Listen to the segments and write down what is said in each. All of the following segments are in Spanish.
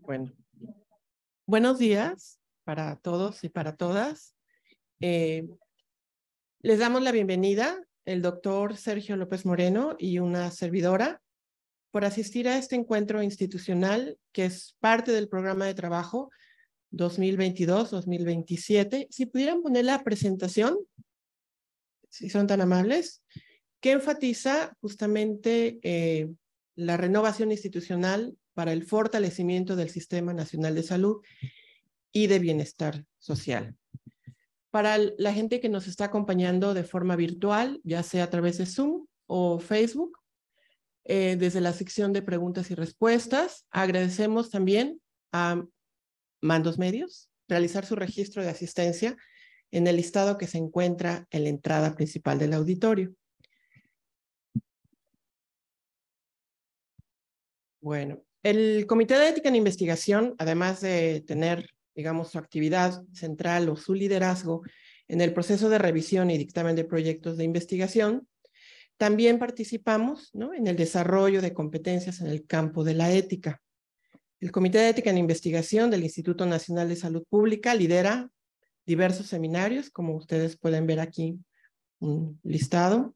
Bueno, buenos días para todos y para todas. Eh, les damos la bienvenida, el doctor Sergio López Moreno y una servidora, por asistir a este encuentro institucional que es parte del programa de trabajo 2022-2027. Si pudieran poner la presentación, si son tan amables, que enfatiza justamente eh, la renovación institucional para el fortalecimiento del Sistema Nacional de Salud y de Bienestar Social. Para la gente que nos está acompañando de forma virtual, ya sea a través de Zoom o Facebook, eh, desde la sección de preguntas y respuestas, agradecemos también a Mandos Medios realizar su registro de asistencia en el listado que se encuentra en la entrada principal del auditorio. Bueno, el Comité de Ética en Investigación, además de tener, digamos, su actividad central o su liderazgo en el proceso de revisión y dictamen de proyectos de investigación, también participamos en el desarrollo de competencias en el campo de la ética. El Comité de Ética en Investigación del Instituto Nacional de Salud Pública lidera diversos seminarios, como ustedes pueden ver aquí un listado,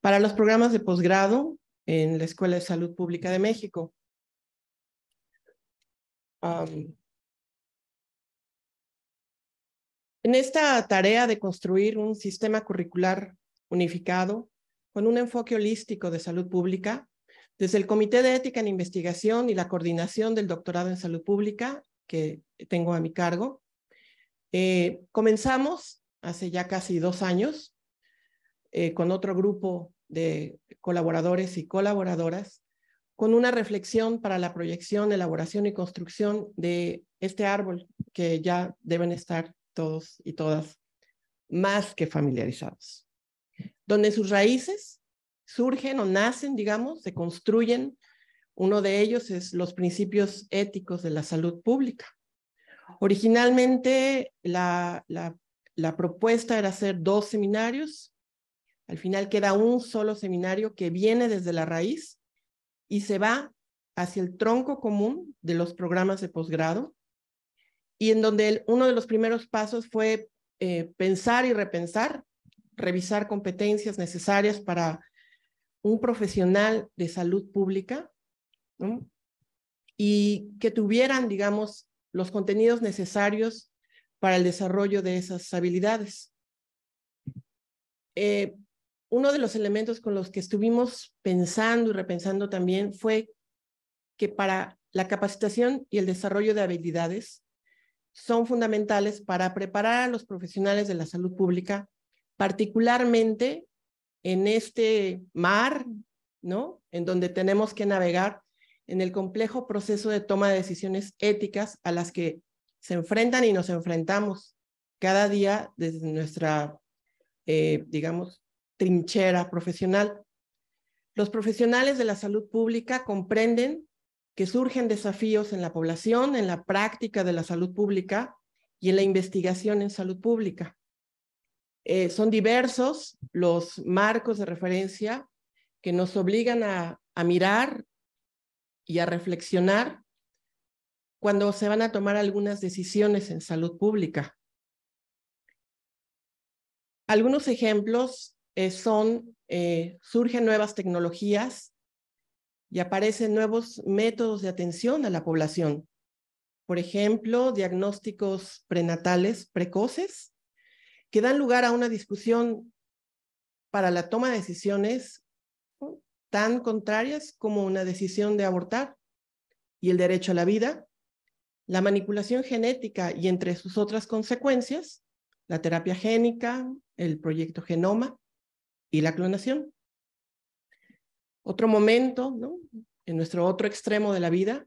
para los programas de posgrado en la Escuela de Salud Pública de México, en esta tarea de construir un sistema curricular unificado con un enfoque holístico de salud pública, desde el Comité de Ética en Investigación y la coordinación del doctorado en salud pública que tengo a mi cargo, eh, comenzamos hace ya casi dos años eh, con otro grupo de colaboradores y colaboradoras con una reflexión para la proyección, elaboración y construcción de este árbol que ya deben estar todos y todas más que familiarizados, donde sus raíces surgen o nacen, digamos, se construyen. Uno de ellos es los principios éticos de la salud pública. Originalmente la, la propuesta era hacer dos seminarios. Al final queda un solo seminario que viene desde la raíz y se va hacia el tronco común de los programas de posgrado y en donde uno de los primeros pasos fue eh, pensar y repensar, revisar competencias necesarias para un profesional de salud pública y que tuvieran, digamos, los contenidos necesarios para el desarrollo de esas habilidades. Eh, uno de los elementos con los que estuvimos pensando y repensando también fue que para la capacitación y el desarrollo de habilidades son fundamentales para preparar a los profesionales de la salud pública, particularmente en este mar, ¿no? En donde tenemos que navegar en el complejo proceso de toma de decisiones éticas a las que se enfrentan y nos enfrentamos cada día desde nuestra, eh, digamos, trinchera profesional. Los profesionales de la salud pública comprenden que surgen desafíos en la población, en la práctica de la salud pública y en la investigación en salud pública. Eh, son diversos los marcos de referencia que nos obligan a, a mirar y a reflexionar cuando se van a tomar algunas decisiones en salud pública. Algunos ejemplos eh, son, eh, surgen nuevas tecnologías y aparecen nuevos métodos de atención a la población. Por ejemplo, diagnósticos prenatales precoces que dan lugar a una discusión para la toma de decisiones tan contrarias como una decisión de abortar y el derecho a la vida, la manipulación genética y entre sus otras consecuencias, la terapia génica, el proyecto genoma, y la clonación. Otro momento, en nuestro otro extremo de la vida,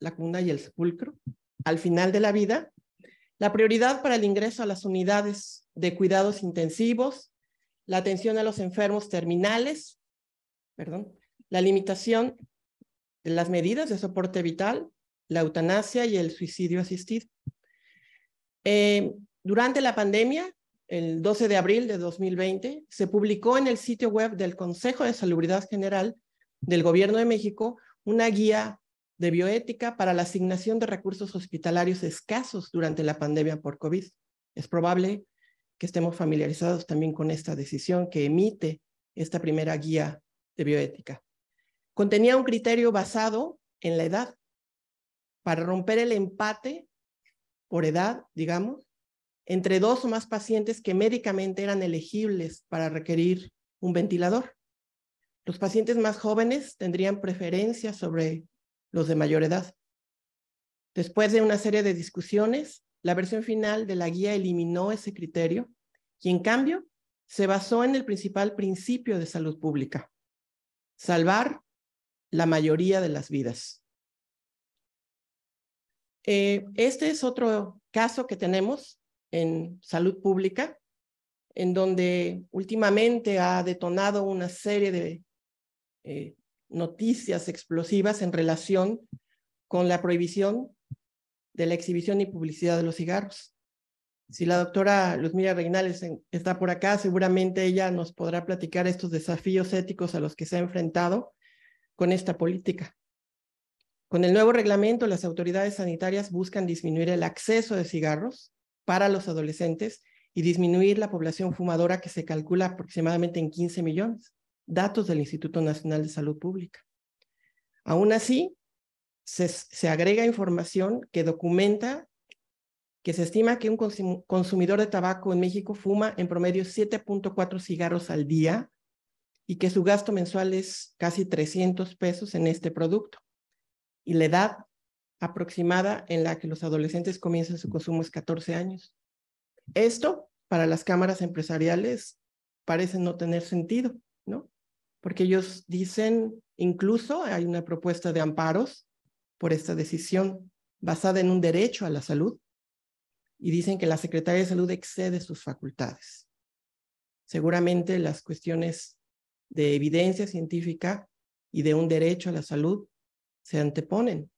la cuna y el sepulcro, al final de la vida, la prioridad para el ingreso a las unidades de cuidados intensivos, la atención a los enfermos terminales, perdón, la limitación de las medidas de soporte vital, la eutanasia y el suicidio asistido. Eh, durante la pandemia, el 12 de abril de 2020, se publicó en el sitio web del Consejo de Salubridad General del Gobierno de México una guía de bioética para la asignación de recursos hospitalarios escasos durante la pandemia por COVID. Es probable que estemos familiarizados también con esta decisión que emite esta primera guía de bioética. Contenía un criterio basado en la edad para romper el empate por edad, digamos, entre dos o más pacientes que médicamente eran elegibles para requerir un ventilador. Los pacientes más jóvenes tendrían preferencia sobre los de mayor edad. Después de una serie de discusiones, la versión final de la guía eliminó ese criterio y en cambio se basó en el principal principio de salud pública, salvar la mayoría de las vidas. Eh, este es otro caso que tenemos en salud pública, en donde últimamente ha detonado una serie de eh, noticias explosivas en relación con la prohibición de la exhibición y publicidad de los cigarros. Si la doctora Luzmira Reinales está por acá, seguramente ella nos podrá platicar estos desafíos éticos a los que se ha enfrentado con esta política. Con el nuevo reglamento, las autoridades sanitarias buscan disminuir el acceso de cigarros para los adolescentes y disminuir la población fumadora que se calcula aproximadamente en 15 millones, datos del Instituto Nacional de Salud Pública. Aún así, se, agrega información que documenta que se estima que un consumidor de tabaco en México fuma en promedio 7.4 cigarros al día y que su gasto mensual es casi 300 pesos en este producto. Y la edad aproximada en la que los adolescentes comienzan su mm. consumo es 14 años. Esto para las cámaras empresariales parece no tener sentido, ¿no? Porque ellos dicen, incluso hay una propuesta de amparos por esta decisión basada en un derecho a la salud y dicen que la Secretaría de Salud excede sus facultades. Seguramente las cuestiones de evidencia científica y de un derecho a la salud se anteponen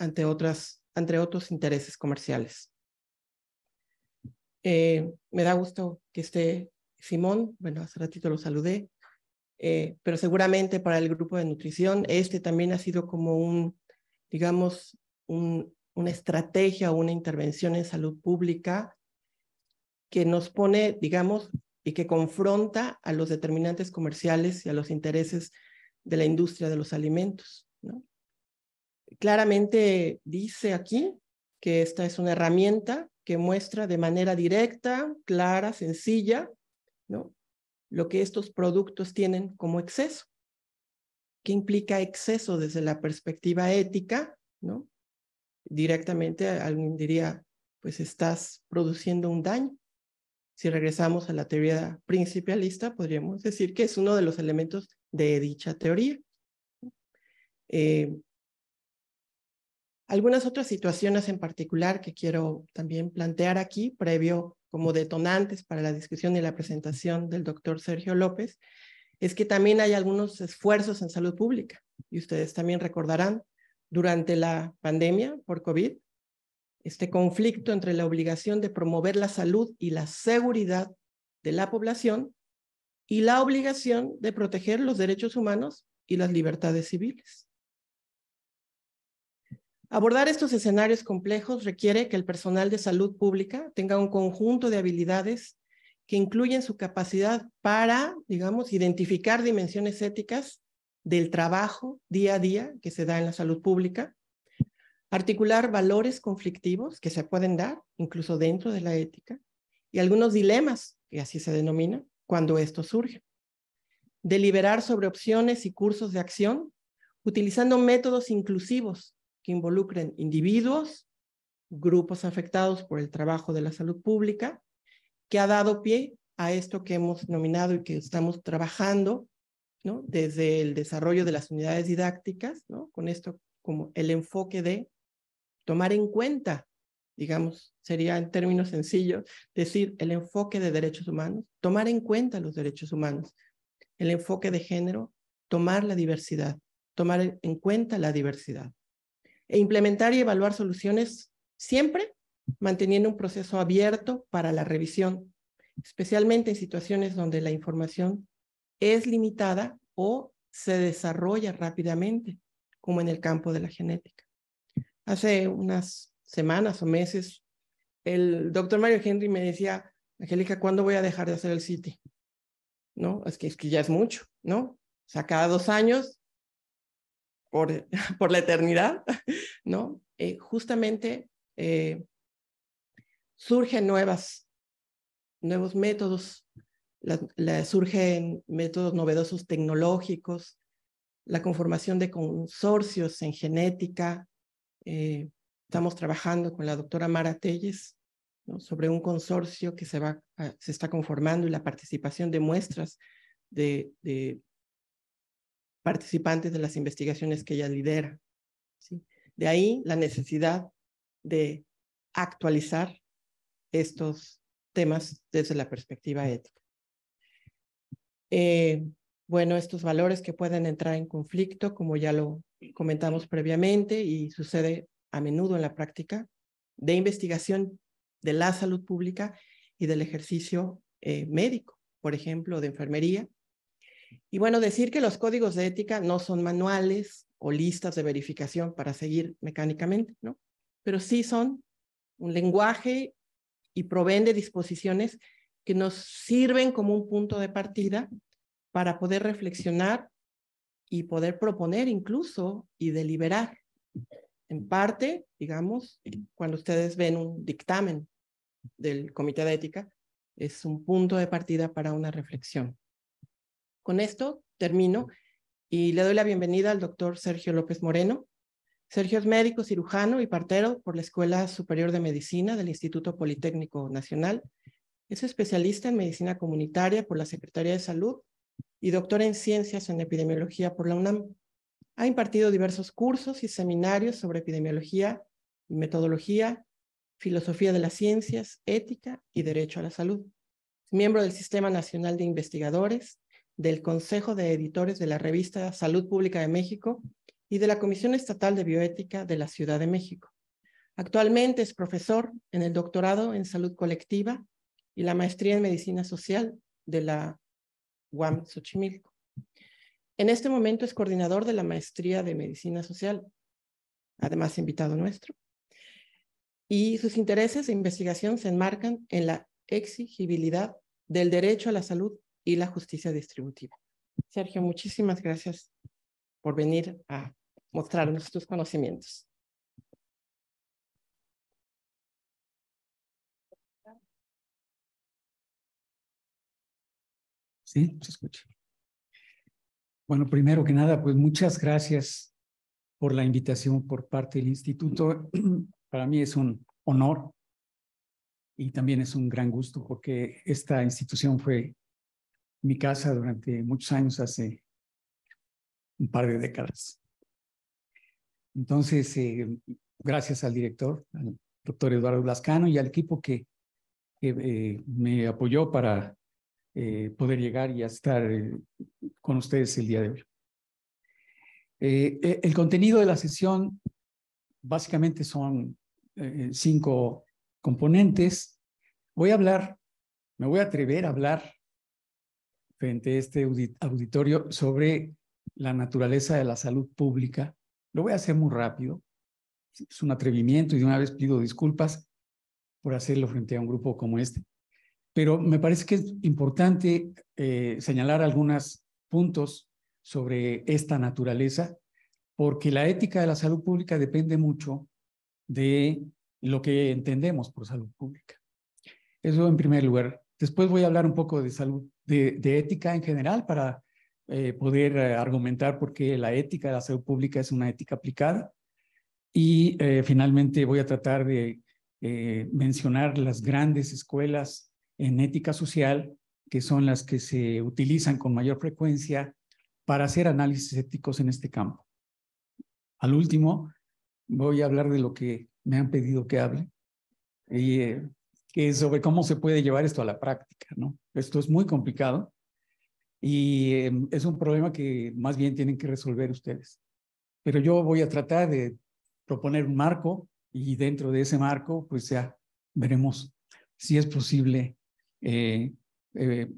ante, otras, ante otros intereses comerciales. Eh, me da gusto que esté Simón, bueno, hace ratito lo saludé, eh, pero seguramente para el grupo de nutrición este también ha sido como un, digamos, una estrategia o una intervención en salud pública que nos pone, digamos, y que confronta a los determinantes comerciales y a los intereses de la industria de los alimentos. ¿no? claramente dice aquí que esta es una herramienta que muestra de manera directa, clara, sencilla, ¿no? lo que estos productos tienen como exceso. ¿Qué implica exceso desde la perspectiva ética? ¿no? Directamente alguien diría, pues estás produciendo un daño. Si regresamos a la teoría principalista, podríamos decir que es uno de los elementos de dicha teoría. Eh, algunas otras situaciones en particular que quiero también plantear aquí, previo como detonantes para la discusión y la presentación del doctor Sergio López, es que también hay algunos esfuerzos en salud pública, y ustedes también recordarán, durante la pandemia por COVID, este conflicto entre la obligación de promover la salud y la seguridad de la población y la obligación de proteger los derechos humanos y las libertades civiles. Abordar estos escenarios complejos requiere que el personal de salud pública tenga un conjunto de habilidades que incluyen su capacidad para, digamos, identificar dimensiones éticas del trabajo día a día que se da en la salud pública, articular valores conflictivos que se pueden dar incluso dentro de la ética y algunos dilemas, que así se denomina, cuando esto surge. Deliberar sobre opciones y cursos de acción utilizando métodos inclusivos que involucren individuos, grupos afectados por el trabajo de la salud pública, que ha dado pie a esto que hemos nominado y que estamos trabajando, ¿no? Desde el desarrollo de las unidades didácticas, ¿no? Con esto como el enfoque de tomar en cuenta, digamos, sería en términos sencillos, decir el enfoque de derechos humanos, tomar en cuenta los derechos humanos, el enfoque de género, tomar la diversidad, tomar en cuenta la diversidad e implementar y evaluar soluciones siempre manteniendo un proceso abierto para la revisión, especialmente en situaciones donde la información es limitada o se desarrolla rápidamente, como en el campo de la genética. Hace unas semanas o meses, el doctor Mario Henry me decía, Angélica, ¿cuándo voy a dejar de hacer el CITI? ¿No? Es que, es que ya es mucho, ¿no? O sea, cada dos años por, la eternidad, ¿no? Eh, justamente eh, surgen nuevas, nuevos métodos, surgen métodos novedosos tecnológicos, la conformación de consorcios en genética. Eh, estamos trabajando con la doctora Mara Telles sobre un consorcio que se, va, se está conformando y la participación de muestras de, de participantes de las investigaciones que ella lidera. De ahí la necesidad de actualizar estos temas desde la perspectiva ética. Eh, bueno, estos valores que pueden entrar en conflicto, como ya lo comentamos previamente y sucede a menudo en la práctica, de investigación de la salud pública y del ejercicio eh, médico, por ejemplo, de enfermería, y bueno, decir que los códigos de ética no son manuales o listas de verificación para seguir mecánicamente, ¿no? Pero sí son un lenguaje y proveen de disposiciones que nos sirven como un punto de partida para poder reflexionar y poder proponer incluso y deliberar. En parte, digamos, cuando ustedes ven un dictamen del Comité de Ética, es un punto de partida para una reflexión. Con esto termino y le doy la bienvenida al doctor Sergio López Moreno. Sergio es médico, cirujano y partero por la Escuela Superior de Medicina del Instituto Politécnico Nacional. Es especialista en medicina comunitaria por la Secretaría de Salud y doctor en ciencias en epidemiología por la UNAM. Ha impartido diversos cursos y seminarios sobre epidemiología y metodología, filosofía de las ciencias, ética y derecho a la salud. Es miembro del Sistema Nacional de Investigadores, del Consejo de Editores de la revista Salud Pública de México y de la Comisión Estatal de Bioética de la Ciudad de México. Actualmente es profesor en el doctorado en salud colectiva y la maestría en medicina social de la UAM Xochimilco. En este momento es coordinador de la maestría de medicina social, además invitado nuestro, y sus intereses e investigación se enmarcan en la exigibilidad del derecho a la salud y la justicia distributiva. Sergio, muchísimas gracias por venir a mostrarnos tus conocimientos. Sí, se escucha. Bueno, primero que nada, pues muchas gracias por la invitación por parte del instituto. Para mí es un honor y también es un gran gusto porque esta institución fue mi casa durante muchos años, hace un par de décadas. Entonces, eh, gracias al director, al doctor Eduardo Blascano y al equipo que, eh, me apoyó para eh, poder llegar y estar con ustedes el día de hoy. el contenido de la sesión básicamente son cinco componentes. Voy a hablar, me voy a atrever a hablar frente a este auditorio sobre la naturaleza de la salud pública. Lo voy a hacer muy rápido. Es un atrevimiento y de una vez pido disculpas por hacerlo frente a un grupo como este. Pero me parece que es importante eh, señalar algunos puntos sobre esta naturaleza, porque la ética de la salud pública depende mucho de lo que entendemos por salud pública. Eso en primer lugar. Después voy a hablar un poco de salud de, ética en general para eh, poder eh, argumentar por qué la ética de la salud pública es una ética aplicada. Y eh, finalmente voy a tratar de mencionar las grandes escuelas en ética social, que son las que se utilizan con mayor frecuencia para hacer análisis éticos en este campo. Al último, voy a hablar de lo que me han pedido que hable, y, que es sobre cómo se puede llevar esto a la práctica, ¿no? Esto es muy complicado y em, es un problema que más bien tienen que resolver ustedes. Pero yo voy a tratar de proponer un marco y dentro de ese marco, pues ya veremos si es posible eh, eh,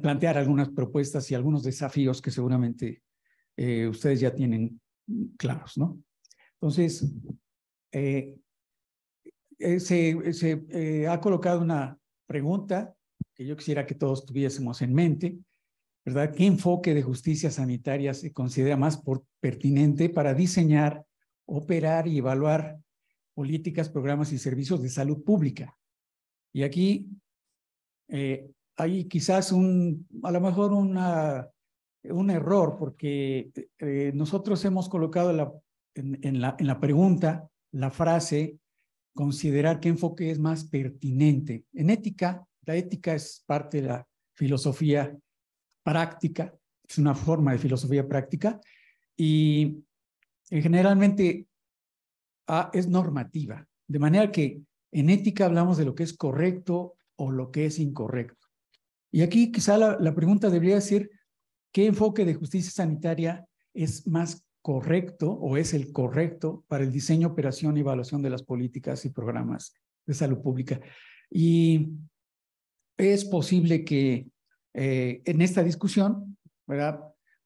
plantear algunas propuestas y algunos desafíos que seguramente eh, ustedes ya tienen claros, ¿no? Entonces, se, se ha colocado una pregunta yo quisiera que todos tuviésemos en mente, ¿verdad? ¿Qué enfoque de justicia sanitaria se considera más pertinente para diseñar, operar y evaluar políticas, programas y servicios de salud pública? Y aquí eh, hay quizás un, a lo mejor una, un error, porque eh, nosotros hemos colocado la, la, en la pregunta la frase considerar qué enfoque es más pertinente. En ética, la ética es parte de la filosofía práctica, es una forma de filosofía práctica y eh, generalmente ah, es normativa, de manera que en ética hablamos de lo que es correcto o lo que es incorrecto. Y aquí quizá la, la pregunta debería decir, ¿qué enfoque de justicia sanitaria es más correcto o es el correcto para el diseño, operación y evaluación de las políticas y programas de salud pública? Y es posible que eh, en esta discusión, ¿verdad?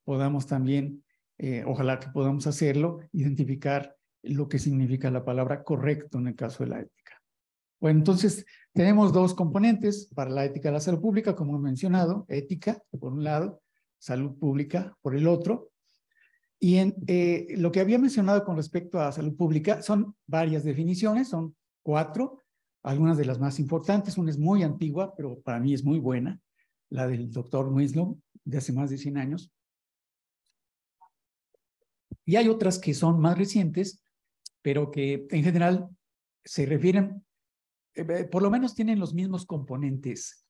Podamos también, eh, ojalá que podamos hacerlo, identificar lo que significa la palabra correcto en el caso de la ética. Bueno, entonces tenemos dos componentes para la ética de la salud pública, como he mencionado, ética por un lado, salud pública por el otro. Y en eh, lo que había mencionado con respecto a salud pública son varias definiciones, son cuatro, algunas de las más importantes. Una es muy antigua, pero para mí es muy buena, la del doctor Winslow, de hace más de 100 años. Y hay otras que son más recientes, pero que en general se refieren, eh, eh, por lo menos tienen los mismos componentes,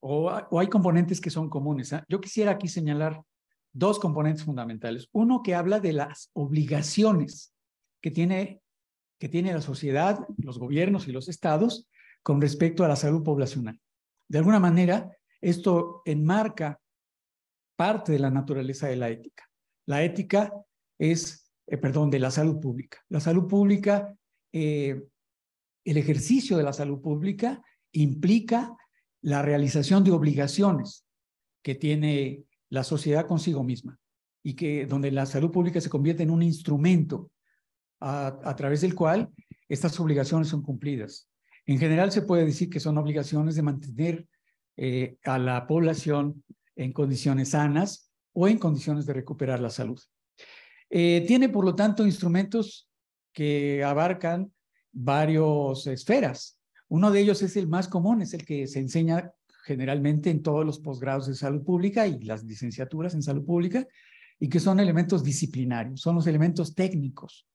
o, hay componentes que son comunes. ¿ah? Yo quisiera aquí señalar dos componentes fundamentales. Uno que habla de las obligaciones que tiene que tiene la sociedad, los gobiernos y los estados con respecto a la salud poblacional. De alguna manera, esto enmarca parte de la naturaleza de la ética. La ética es, eh, perdón, de la salud pública. La salud pública, eh, el ejercicio de la salud pública implica la realización de obligaciones que tiene la sociedad consigo misma y que donde la salud pública se convierte en un instrumento a, través del cual estas obligaciones son cumplidas. En general se puede decir que son obligaciones de mantener eh, a la población en condiciones sanas o en condiciones de recuperar la salud. Eh, tiene, por lo tanto, instrumentos que abarcan varias esferas. Uno de ellos es el más común, es el que se enseña generalmente en todos los posgrados de salud pública y las licenciaturas en salud pública, y que son elementos disciplinarios, son los elementos técnicos.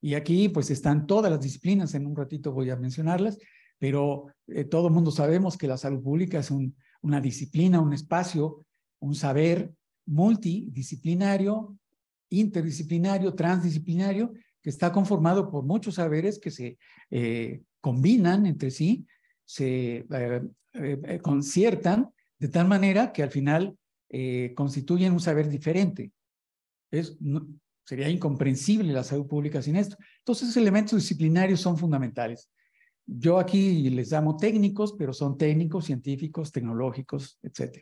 Y aquí pues están todas las disciplinas, en un ratito voy a mencionarlas, pero eh, todo el mundo sabemos que la salud pública es un, una disciplina, un espacio, un saber multidisciplinario, interdisciplinario, transdisciplinario, que está conformado por muchos saberes que se eh, combinan entre sí, se eh, conciertan de tal manera que al final constituyen un saber diferente. Es, Sería incomprensible la salud pública sin esto. Entonces, esos elementos disciplinarios son fundamentales. Yo aquí les llamo técnicos, pero son técnicos, científicos, tecnológicos, etc.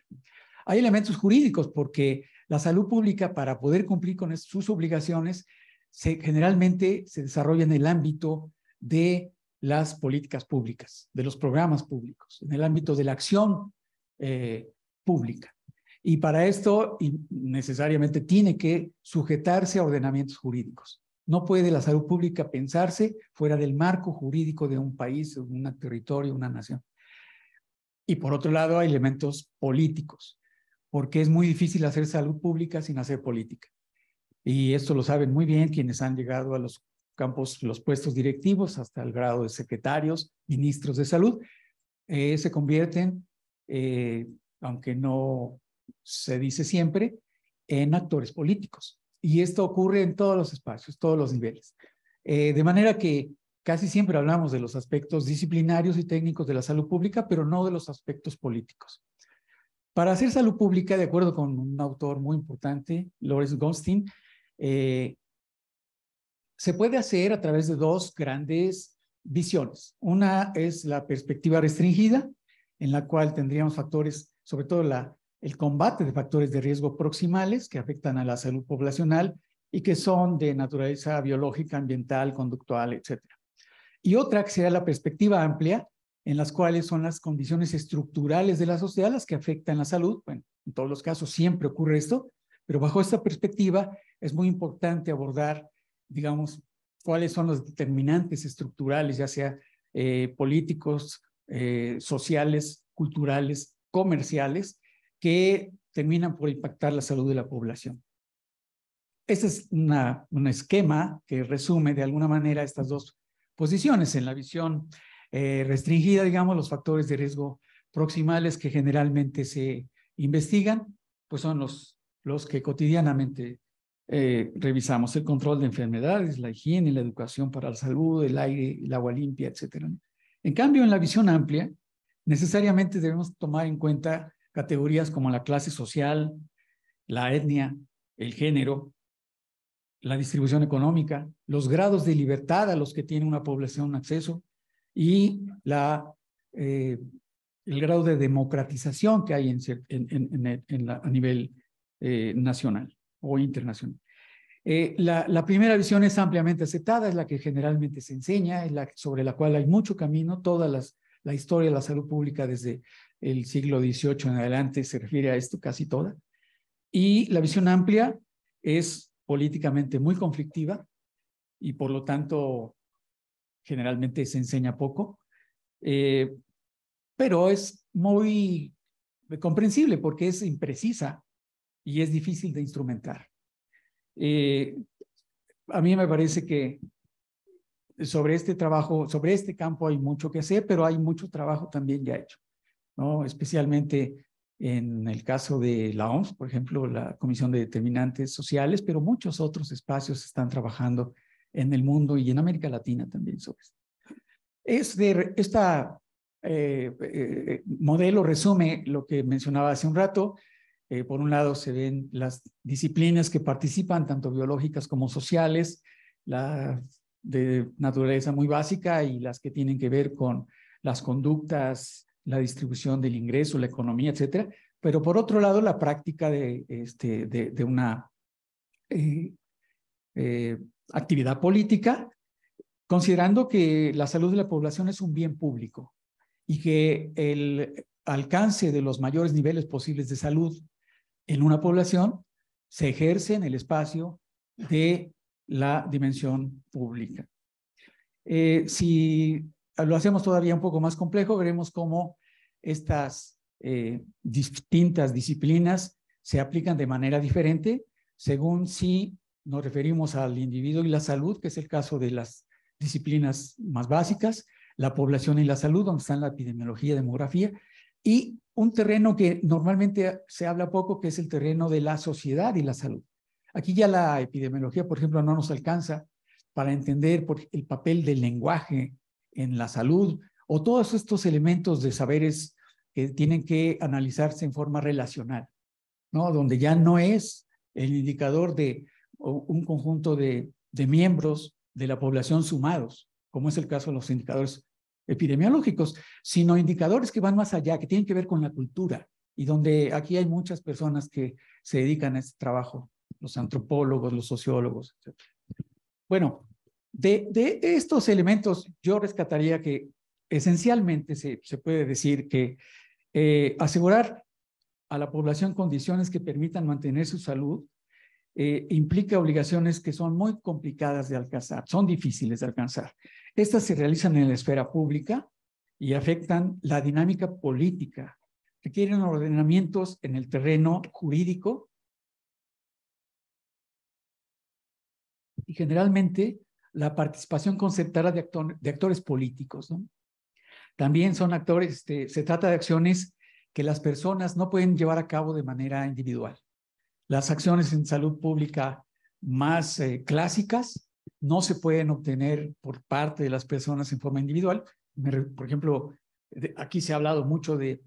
Hay elementos jurídicos porque la salud pública, para poder cumplir con sus obligaciones, generalmente se desarrolla en el ámbito de las políticas públicas, de los programas públicos, en el ámbito de la acción eh, pública. Y para esto necesariamente tiene que sujetarse a ordenamientos jurídicos. No puede la salud pública pensarse fuera del marco jurídico de un país, un territorio, una nación. Y por otro lado, hay elementos políticos, porque es muy difícil hacer salud pública sin hacer política. Y esto lo saben muy bien quienes han llegado a los campos, los puestos directivos, hasta el grado de secretarios, ministros de salud, eh, se convierten, eh, aunque no se dice siempre, en actores políticos. Y esto ocurre en todos los espacios, todos los niveles. Eh, de manera que casi siempre hablamos de los aspectos disciplinarios y técnicos de la salud pública, pero no de los aspectos políticos. Para hacer salud pública, de acuerdo con un autor muy importante, Lawrence Goldstein, eh, se puede hacer a través de dos grandes visiones. Una es la perspectiva restringida, en la cual tendríamos factores, sobre todo la el combate de factores de riesgo proximales que afectan a la salud poblacional y que son de naturaleza biológica, ambiental, conductual, etc. Y otra que será la perspectiva amplia, en las cuales son las condiciones estructurales de la sociedad las que afectan la salud. Bueno, en todos los casos siempre ocurre esto, pero bajo esta perspectiva es muy importante abordar, digamos, cuáles son los determinantes estructurales, ya sea eh, políticos, eh, sociales, culturales, comerciales, que terminan por impactar la salud de la población. Este es un esquema que resume de alguna manera estas dos posiciones. En la visión eh, restringida, digamos, los factores de riesgo proximales que generalmente se investigan, pues son los, que cotidianamente eh, revisamos, el control de enfermedades, la higiene, la educación para la salud, el aire, el agua limpia, etc. En cambio, en la visión amplia, necesariamente debemos tomar en cuenta categorías como la clase social, la etnia, el género, la distribución económica, los grados de libertad a los que tiene una población acceso y la, eh, el grado de democratización que hay en, en, a nivel eh, nacional o internacional. Eh, la, la, primera visión es ampliamente aceptada, es la que generalmente se enseña, es la sobre la cual hay mucho camino, todas las la historia de la salud pública desde el siglo XVIII en adelante se refiere a esto casi toda. Y la visión amplia es políticamente muy conflictiva y por lo tanto generalmente se enseña poco, eh, pero es muy comprensible porque es imprecisa y es difícil de instrumentar. Eh, a mí me parece que sobre este trabajo, sobre este campo hay mucho que hacer, pero hay mucho trabajo también ya hecho, ¿no? Especialmente en el caso de la OMS, por ejemplo, la Comisión de Determinantes Sociales, pero muchos otros espacios están trabajando en el mundo y en América Latina también sobre esto. Es de esta eh, eh, modelo resume lo que mencionaba hace un rato. Eh, por un lado se ven las disciplinas que participan, tanto biológicas como sociales, las de naturaleza muy básica y las que tienen que ver con las conductas, la distribución del ingreso, la economía, etcétera. Pero por otro lado, la práctica de, este, de, una eh, eh, actividad política, considerando que la salud de la población es un bien público y que el alcance de los mayores niveles posibles de salud en una población se ejerce en el espacio de la dimensión pública. Eh, si lo hacemos todavía un poco más complejo, veremos cómo estas eh, distintas disciplinas se aplican de manera diferente según si nos referimos al individuo y la salud, que es el caso de las disciplinas más básicas, la población y la salud, donde están la epidemiología, demografía, y un terreno que normalmente se habla poco, que es el terreno de la sociedad y la salud. Aquí ya la epidemiología, por ejemplo, no nos alcanza para entender el papel del lenguaje en la salud o todos estos elementos de saberes que tienen que analizarse en forma relacional, Donde ya no es el indicador de un conjunto de, de miembros de la población sumados, como es el caso de los indicadores epidemiológicos, sino indicadores que van más allá, que tienen que ver con la cultura, y donde aquí hay muchas personas que se dedican a este trabajo los antropólogos, los sociólogos, etc. Bueno, de, estos elementos yo rescataría que esencialmente se, puede decir que eh, asegurar a la población condiciones que permitan mantener su salud eh, implica obligaciones que son muy complicadas de alcanzar, son difíciles de alcanzar. Estas se realizan en la esfera pública y afectan la dinámica política, requieren ordenamientos en el terreno jurídico y generalmente la participación conceptual de, actores políticos. También son actores, este, se trata de acciones que las personas no pueden llevar a cabo de manera individual. Las acciones en salud pública más eh, clásicas no se pueden obtener por parte de las personas en forma individual. por ejemplo, aquí se ha hablado mucho de,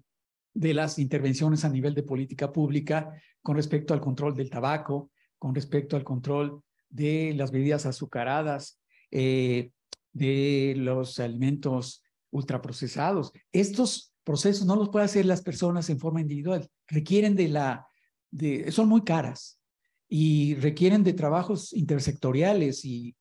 de las intervenciones a nivel de política pública con respecto al control del tabaco, con respecto al control de las bebidas azucaradas, eh, de los alimentos ultraprocesados. Estos procesos no los pueden hacer las personas en forma individual, requieren de la, son muy caras y requieren de trabajos intersectoriales y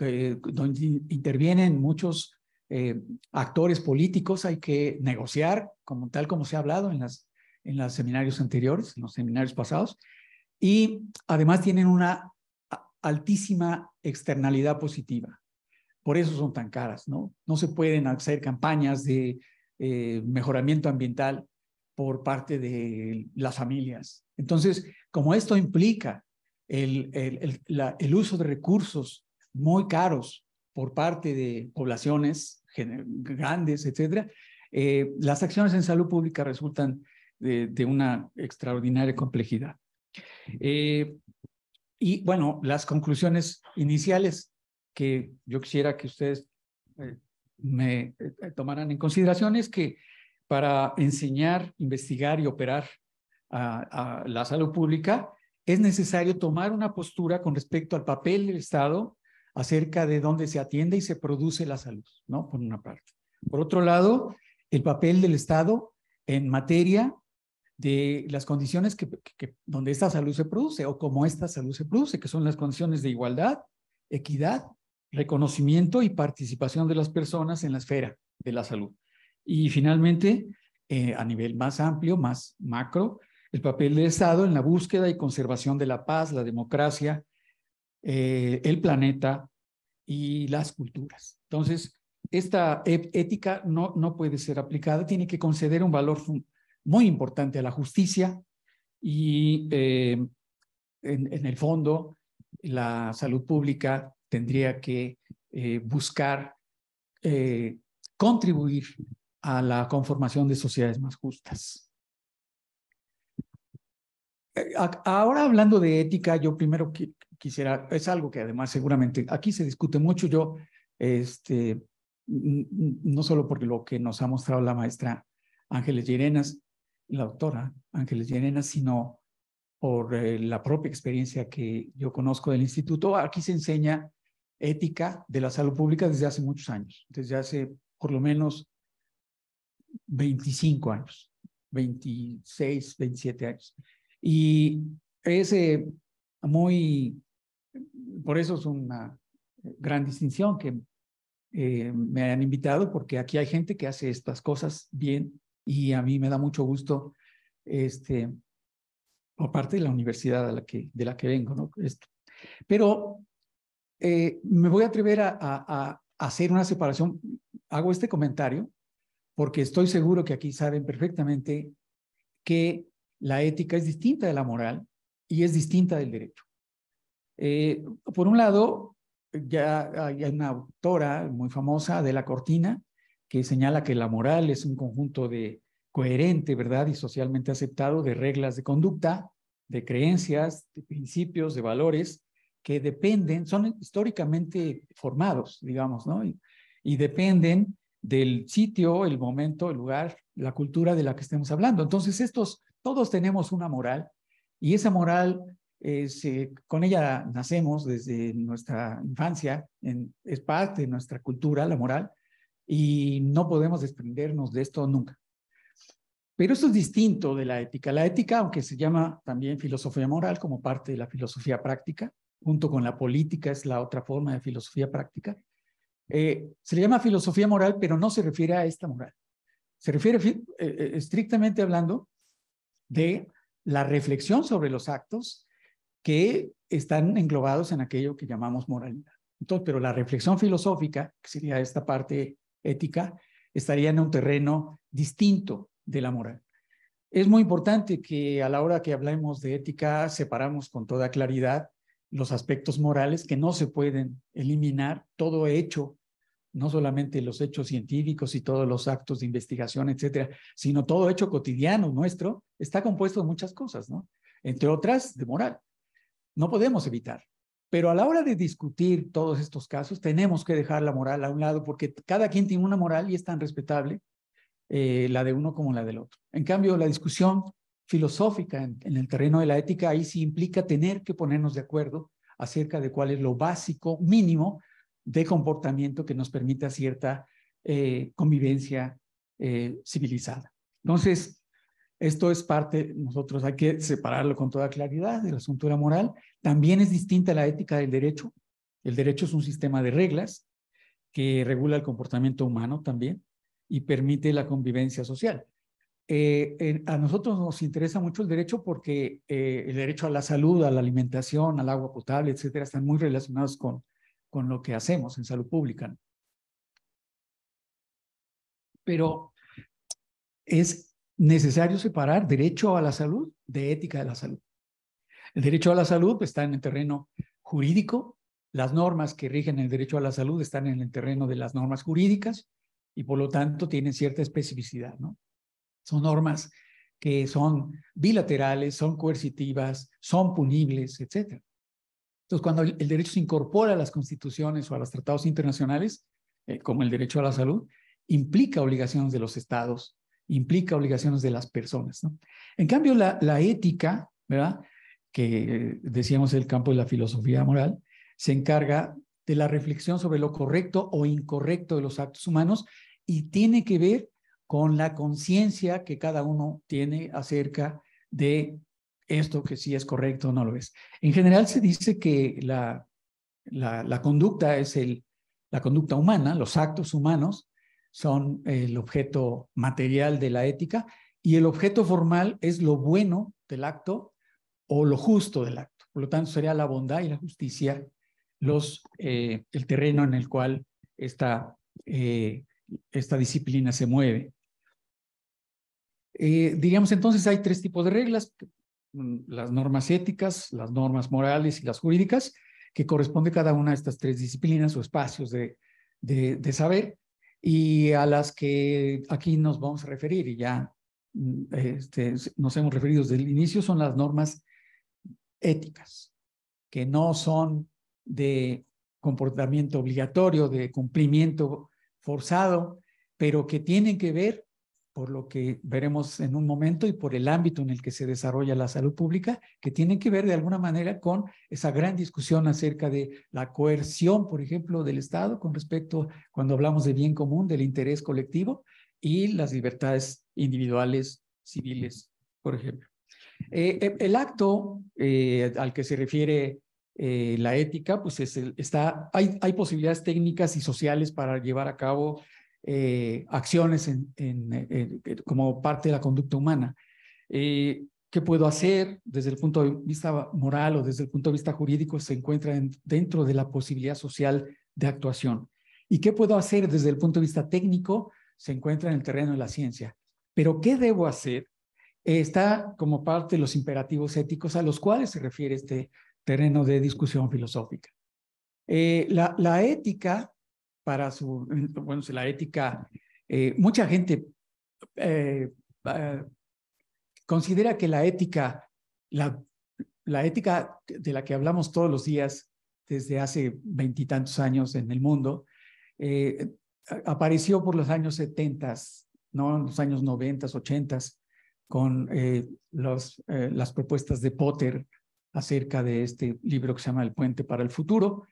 eh, donde intervienen muchos eh, actores políticos, hay que negociar, como, tal como se ha hablado en, las, en los seminarios anteriores, en los seminarios pasados, y además tienen una altísima externalidad positiva. Por eso son tan caras, ¿no? No se pueden hacer campañas de eh, mejoramiento ambiental por parte de las familias. Entonces, como esto implica el, el, uso de recursos muy caros por parte de poblaciones grandes, etcétera, eh, las acciones en salud pública resultan de, una extraordinaria complejidad. Eh, y bueno, las conclusiones iniciales que yo quisiera que ustedes eh, me eh, eh, tomaran en consideración es que para enseñar, investigar y operar a la salud pública es necesario tomar una postura con respecto al papel del Estado acerca de dónde se atiende y se produce la salud, ¿no? Por una parte. Por otro lado, el papel del Estado en materia de las condiciones que, donde esta salud se produce o cómo esta salud se produce, que son las condiciones de igualdad, equidad, reconocimiento y participación de las personas en la esfera de la salud. Y finalmente, eh, a nivel más amplio, más macro, el papel del Estado en la búsqueda y conservación de la paz, la democracia, eh, el planeta y las culturas. Entonces, esta ética no, no puede ser aplicada, tiene que conceder un valor fundamental muy importante a la justicia y eh, en, el fondo la salud pública tendría que eh, buscar eh, contribuir a la conformación de sociedades más justas. Ahora hablando de ética, yo primero quisiera, es algo que además seguramente aquí se discute mucho, yo, este, no solo por lo que nos ha mostrado la maestra Ángeles Llerenas, la doctora Ángeles Llerena, sino por eh, la propia experiencia que yo conozco del instituto. Aquí se enseña ética de la salud pública desde hace muchos años, desde hace por lo menos 25 años, 26, 27 años. Y es eh, muy, por eso es una gran distinción que eh, me hayan invitado, porque aquí hay gente que hace estas cosas bien y a mí me da mucho gusto, este, parte de la universidad a la que, de la que vengo, ¿no? Pero eh, me voy a atrever a, hacer una separación. Hago este comentario porque estoy seguro que aquí saben perfectamente que la ética es distinta de la moral y es distinta del derecho. Eh, por un lado, ya hay una autora muy famosa, de la Cortina, que señala que la moral es un conjunto de coherente, ¿verdad? Y socialmente aceptado de reglas de conducta, de creencias, de principios, de valores que dependen, son históricamente formados, digamos, ¿no? Y, dependen del sitio, el momento, el lugar, la cultura de la que estemos hablando. Entonces, estos, todos tenemos una moral y esa moral, eh, con ella nacemos desde nuestra infancia, es parte de nuestra cultura, la moral, y no podemos desprendernos de esto nunca. Pero esto es distinto de la ética. La ética, aunque se llama también filosofía moral como parte de la filosofía práctica, junto con la política es la otra forma de filosofía práctica, eh, se le llama filosofía moral, pero no se refiere a esta moral. Se refiere eh, eh, estrictamente hablando de la reflexión sobre los actos que están englobados en aquello que llamamos moralidad. pero la reflexión filosófica, que sería esta parte ética, estaría en un terreno distinto de la moral. Es muy importante que a la hora que hablemos de ética separamos con toda claridad los aspectos morales que no se pueden eliminar, todo hecho, no solamente los hechos científicos y todos los actos de investigación, etcétera, sino todo hecho cotidiano nuestro está compuesto de muchas cosas, ¿no? Entre otras, de moral. No podemos evitar pero a la hora de discutir todos estos casos, tenemos que dejar la moral a un lado porque cada quien tiene una moral y es tan respetable eh, la de uno como la del otro. En cambio, la discusión filosófica en, el terreno de la ética ahí sí implica tener que ponernos de acuerdo acerca de cuál es lo básico, mínimo, de comportamiento que nos permita cierta eh, convivencia eh, civilizada. Entonces, esto es parte, nosotros hay que separarlo con toda claridad de la asuntura moral. También es distinta la ética del derecho. El derecho es un sistema de reglas que regula el comportamiento humano también y permite la convivencia social. Eh, a nosotros nos interesa mucho el derecho porque eh, el derecho a la salud, a la alimentación, al agua potable, etcétera, están muy relacionados con, con lo que hacemos en salud pública. Pero es necesario separar derecho a la salud de ética de la salud. El derecho a la salud está en el terreno jurídico, las normas que rigen el derecho a la salud están en el terreno de las normas jurídicas y por lo tanto tienen cierta especificidad. Son normas que son bilaterales, son coercitivas, son punibles, etc. Entonces, cuando el derecho se incorpora a las constituciones o a los tratados internacionales, eh, como el derecho a la salud, implica obligaciones de los estados implica obligaciones de las personas. En cambio, la, ética, ¿verdad? que decíamos el campo de la filosofía moral, se encarga de la reflexión sobre lo correcto o incorrecto de los actos humanos y tiene que ver con la conciencia que cada uno tiene acerca de esto que sí es correcto o no lo es. En general se dice que la, la conducta es el, la conducta humana, los actos humanos, son el objeto material de la ética y el objeto formal es lo bueno del acto o lo justo del acto. Por lo tanto, sería la bondad y la justicia los, eh, el terreno en el cual esta, eh, esta disciplina se mueve. Eh, diríamos entonces hay tres tipos de reglas, mm, las normas éticas, las normas morales y las jurídicas, que corresponde cada una de estas tres disciplinas o espacios de, de saber y a las que aquí nos vamos a referir y ya mm, este, nos hemos referido desde el inicio son las normas éticas, que no son de comportamiento obligatorio, de cumplimiento forzado, pero que tienen que ver por lo que veremos en un momento y por el ámbito en el que se desarrolla la salud pública, que tienen que ver de alguna manera con esa gran discusión acerca de la coerción, por ejemplo, del Estado con respecto cuando hablamos de bien común, del interés colectivo y las libertades individuales, civiles, por ejemplo. Eh, eh, el acto eh, al que se refiere la ética, pues está, hay, hay posibilidades técnicas y sociales para llevar a cabo eh, acciones eh, eh, como parte de la conducta humana. ¿Qué puedo hacer desde el punto de vista moral o desde el punto de vista jurídico? Se encuentra dentro de la posibilidad social de actuación. ¿Y qué puedo hacer desde el punto de vista técnico? Se encuentra en el terreno de la ciencia. Pero ¿qué debo hacer? está como parte de los imperativos éticos a los cuales se refiere este terreno de discusión filosófica. la ética para su, bueno, la ética, eh, mucha gente eh, considera que la ética, la, la ética de la que hablamos todos los días desde hace veintitantos años en el mundo, eh, apareció por los años setentas, ¿no? En los años noventas, ochentas, con los, las propuestas de Potter acerca de este libro que se llama El puente para el futuro.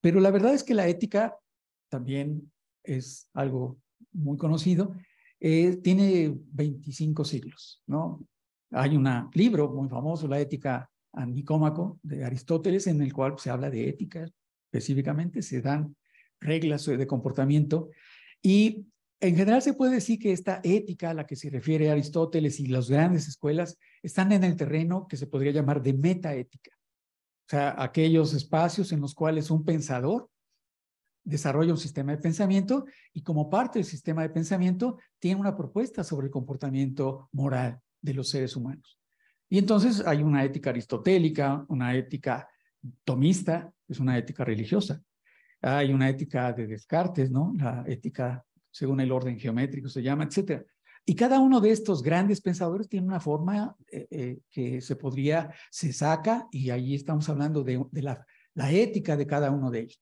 Pero la verdad es que la ética también es algo muy conocido, eh, tiene 25 siglos, ¿no? Hay un libro muy famoso, La ética a de Aristóteles, en el cual se habla de ética específicamente, se dan reglas de comportamiento y en general se puede decir que esta ética a la que se refiere Aristóteles y las grandes escuelas están en el terreno que se podría llamar de metaética, o sea, aquellos espacios en los cuales un pensador desarrolla un sistema de pensamiento y como parte del sistema de pensamiento tiene una propuesta sobre el comportamiento moral de los seres humanos. Y entonces hay una ética aristotélica, una ética tomista, es una ética religiosa. Hay una ética de Descartes, ¿no? La ética según el orden geométrico se llama, etcétera. Y cada uno de estos grandes pensadores tiene una forma eh, eh, que se podría, se saca, y ahí estamos hablando de, la ética de cada uno de ellos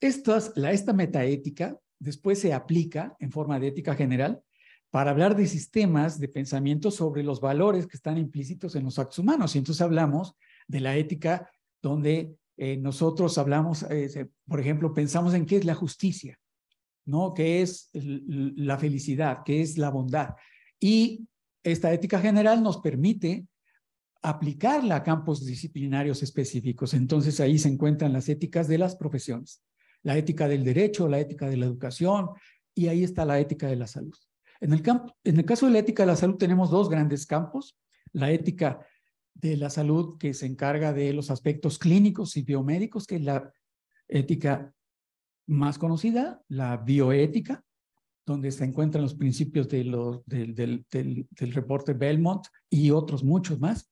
esta metaética después se aplica en forma de ética general para hablar de sistemas de pensamiento sobre los valores que están implícitos en los actos humanos. Y entonces hablamos de la ética donde eh, nosotros hablamos, eh, por ejemplo, pensamos en qué es la justicia, ¿no? ¿Qué es la felicidad? ¿Qué es la bondad? Y esta ética general nos permite aplicarla a campos disciplinarios específicos. Entonces ahí se encuentran las éticas de las profesiones la ética del derecho, la ética de la educación, y ahí está la ética de la salud. En el, campo, en el caso de la ética de la salud tenemos dos grandes campos, la ética de la salud que se encarga de los aspectos clínicos y biomédicos, que es la ética más conocida, la bioética, donde se encuentran los principios de del, del reporte Belmont y otros muchos más.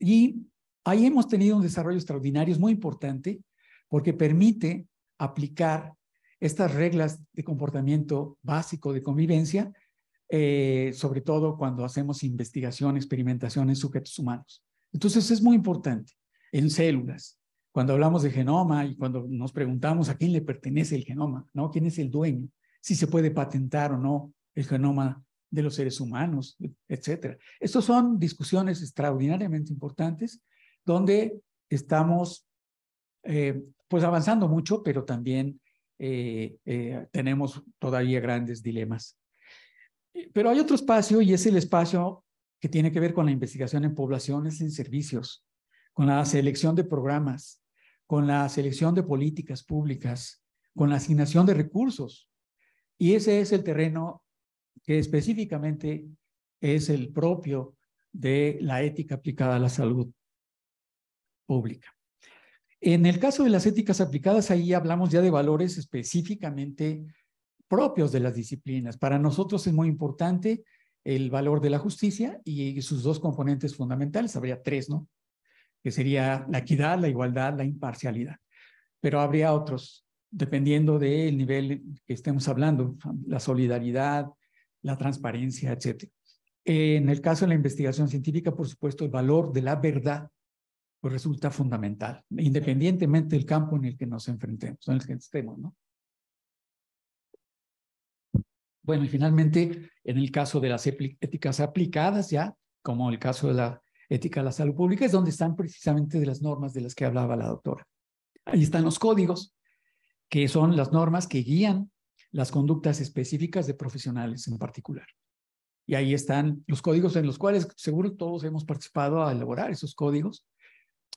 Y ahí hemos tenido un desarrollo extraordinario, es muy importante, porque permite aplicar estas reglas de comportamiento básico de convivencia, eh, sobre todo cuando hacemos investigación, experimentación en sujetos humanos. Entonces es muy importante en células. Cuando hablamos de genoma y cuando nos preguntamos a quién le pertenece el genoma, ¿no? ¿Quién es el dueño? Si se puede patentar o no el genoma de los seres humanos, etcétera. Estas son discusiones extraordinariamente importantes donde estamos eh, pues avanzando mucho, pero también eh, eh, tenemos todavía grandes dilemas. Pero hay otro espacio y es el espacio que tiene que ver con la investigación en poblaciones, en servicios, con la selección de programas, con la selección de políticas públicas, con la asignación de recursos. Y ese es el terreno que específicamente es el propio de la ética aplicada a la salud pública. En el caso de las éticas aplicadas, ahí hablamos ya de valores específicamente propios de las disciplinas. Para nosotros es muy importante el valor de la justicia y sus dos componentes fundamentales, habría tres, ¿no? Que sería la equidad, la igualdad, la imparcialidad. Pero habría otros, dependiendo del nivel que estemos hablando, la solidaridad, la transparencia, etc. En el caso de la investigación científica, por supuesto, el valor de la verdad pues resulta fundamental, independientemente del campo en el que nos enfrentemos, en el que estemos, ¿no? Bueno, y finalmente, en el caso de las éticas aplicadas ya, como el caso de la ética de la salud pública, es donde están precisamente de las normas de las que hablaba la doctora. Ahí están los códigos, que son las normas que guían las conductas específicas de profesionales en particular. Y ahí están los códigos en los cuales seguro todos hemos participado a elaborar esos códigos,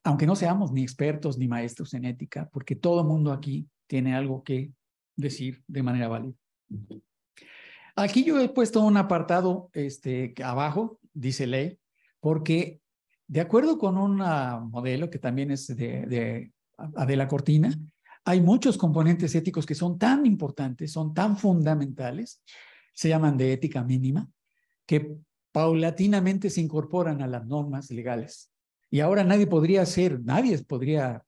aunque no seamos ni expertos ni maestros en ética, porque todo mundo aquí tiene algo que decir de manera válida. Aquí yo he puesto un apartado este, abajo, dice ley, porque de acuerdo con un modelo que también es de, de Adela Cortina, hay muchos componentes éticos que son tan importantes, son tan fundamentales, se llaman de ética mínima, que paulatinamente se incorporan a las normas legales. Y ahora nadie podría hacer, nadie podría,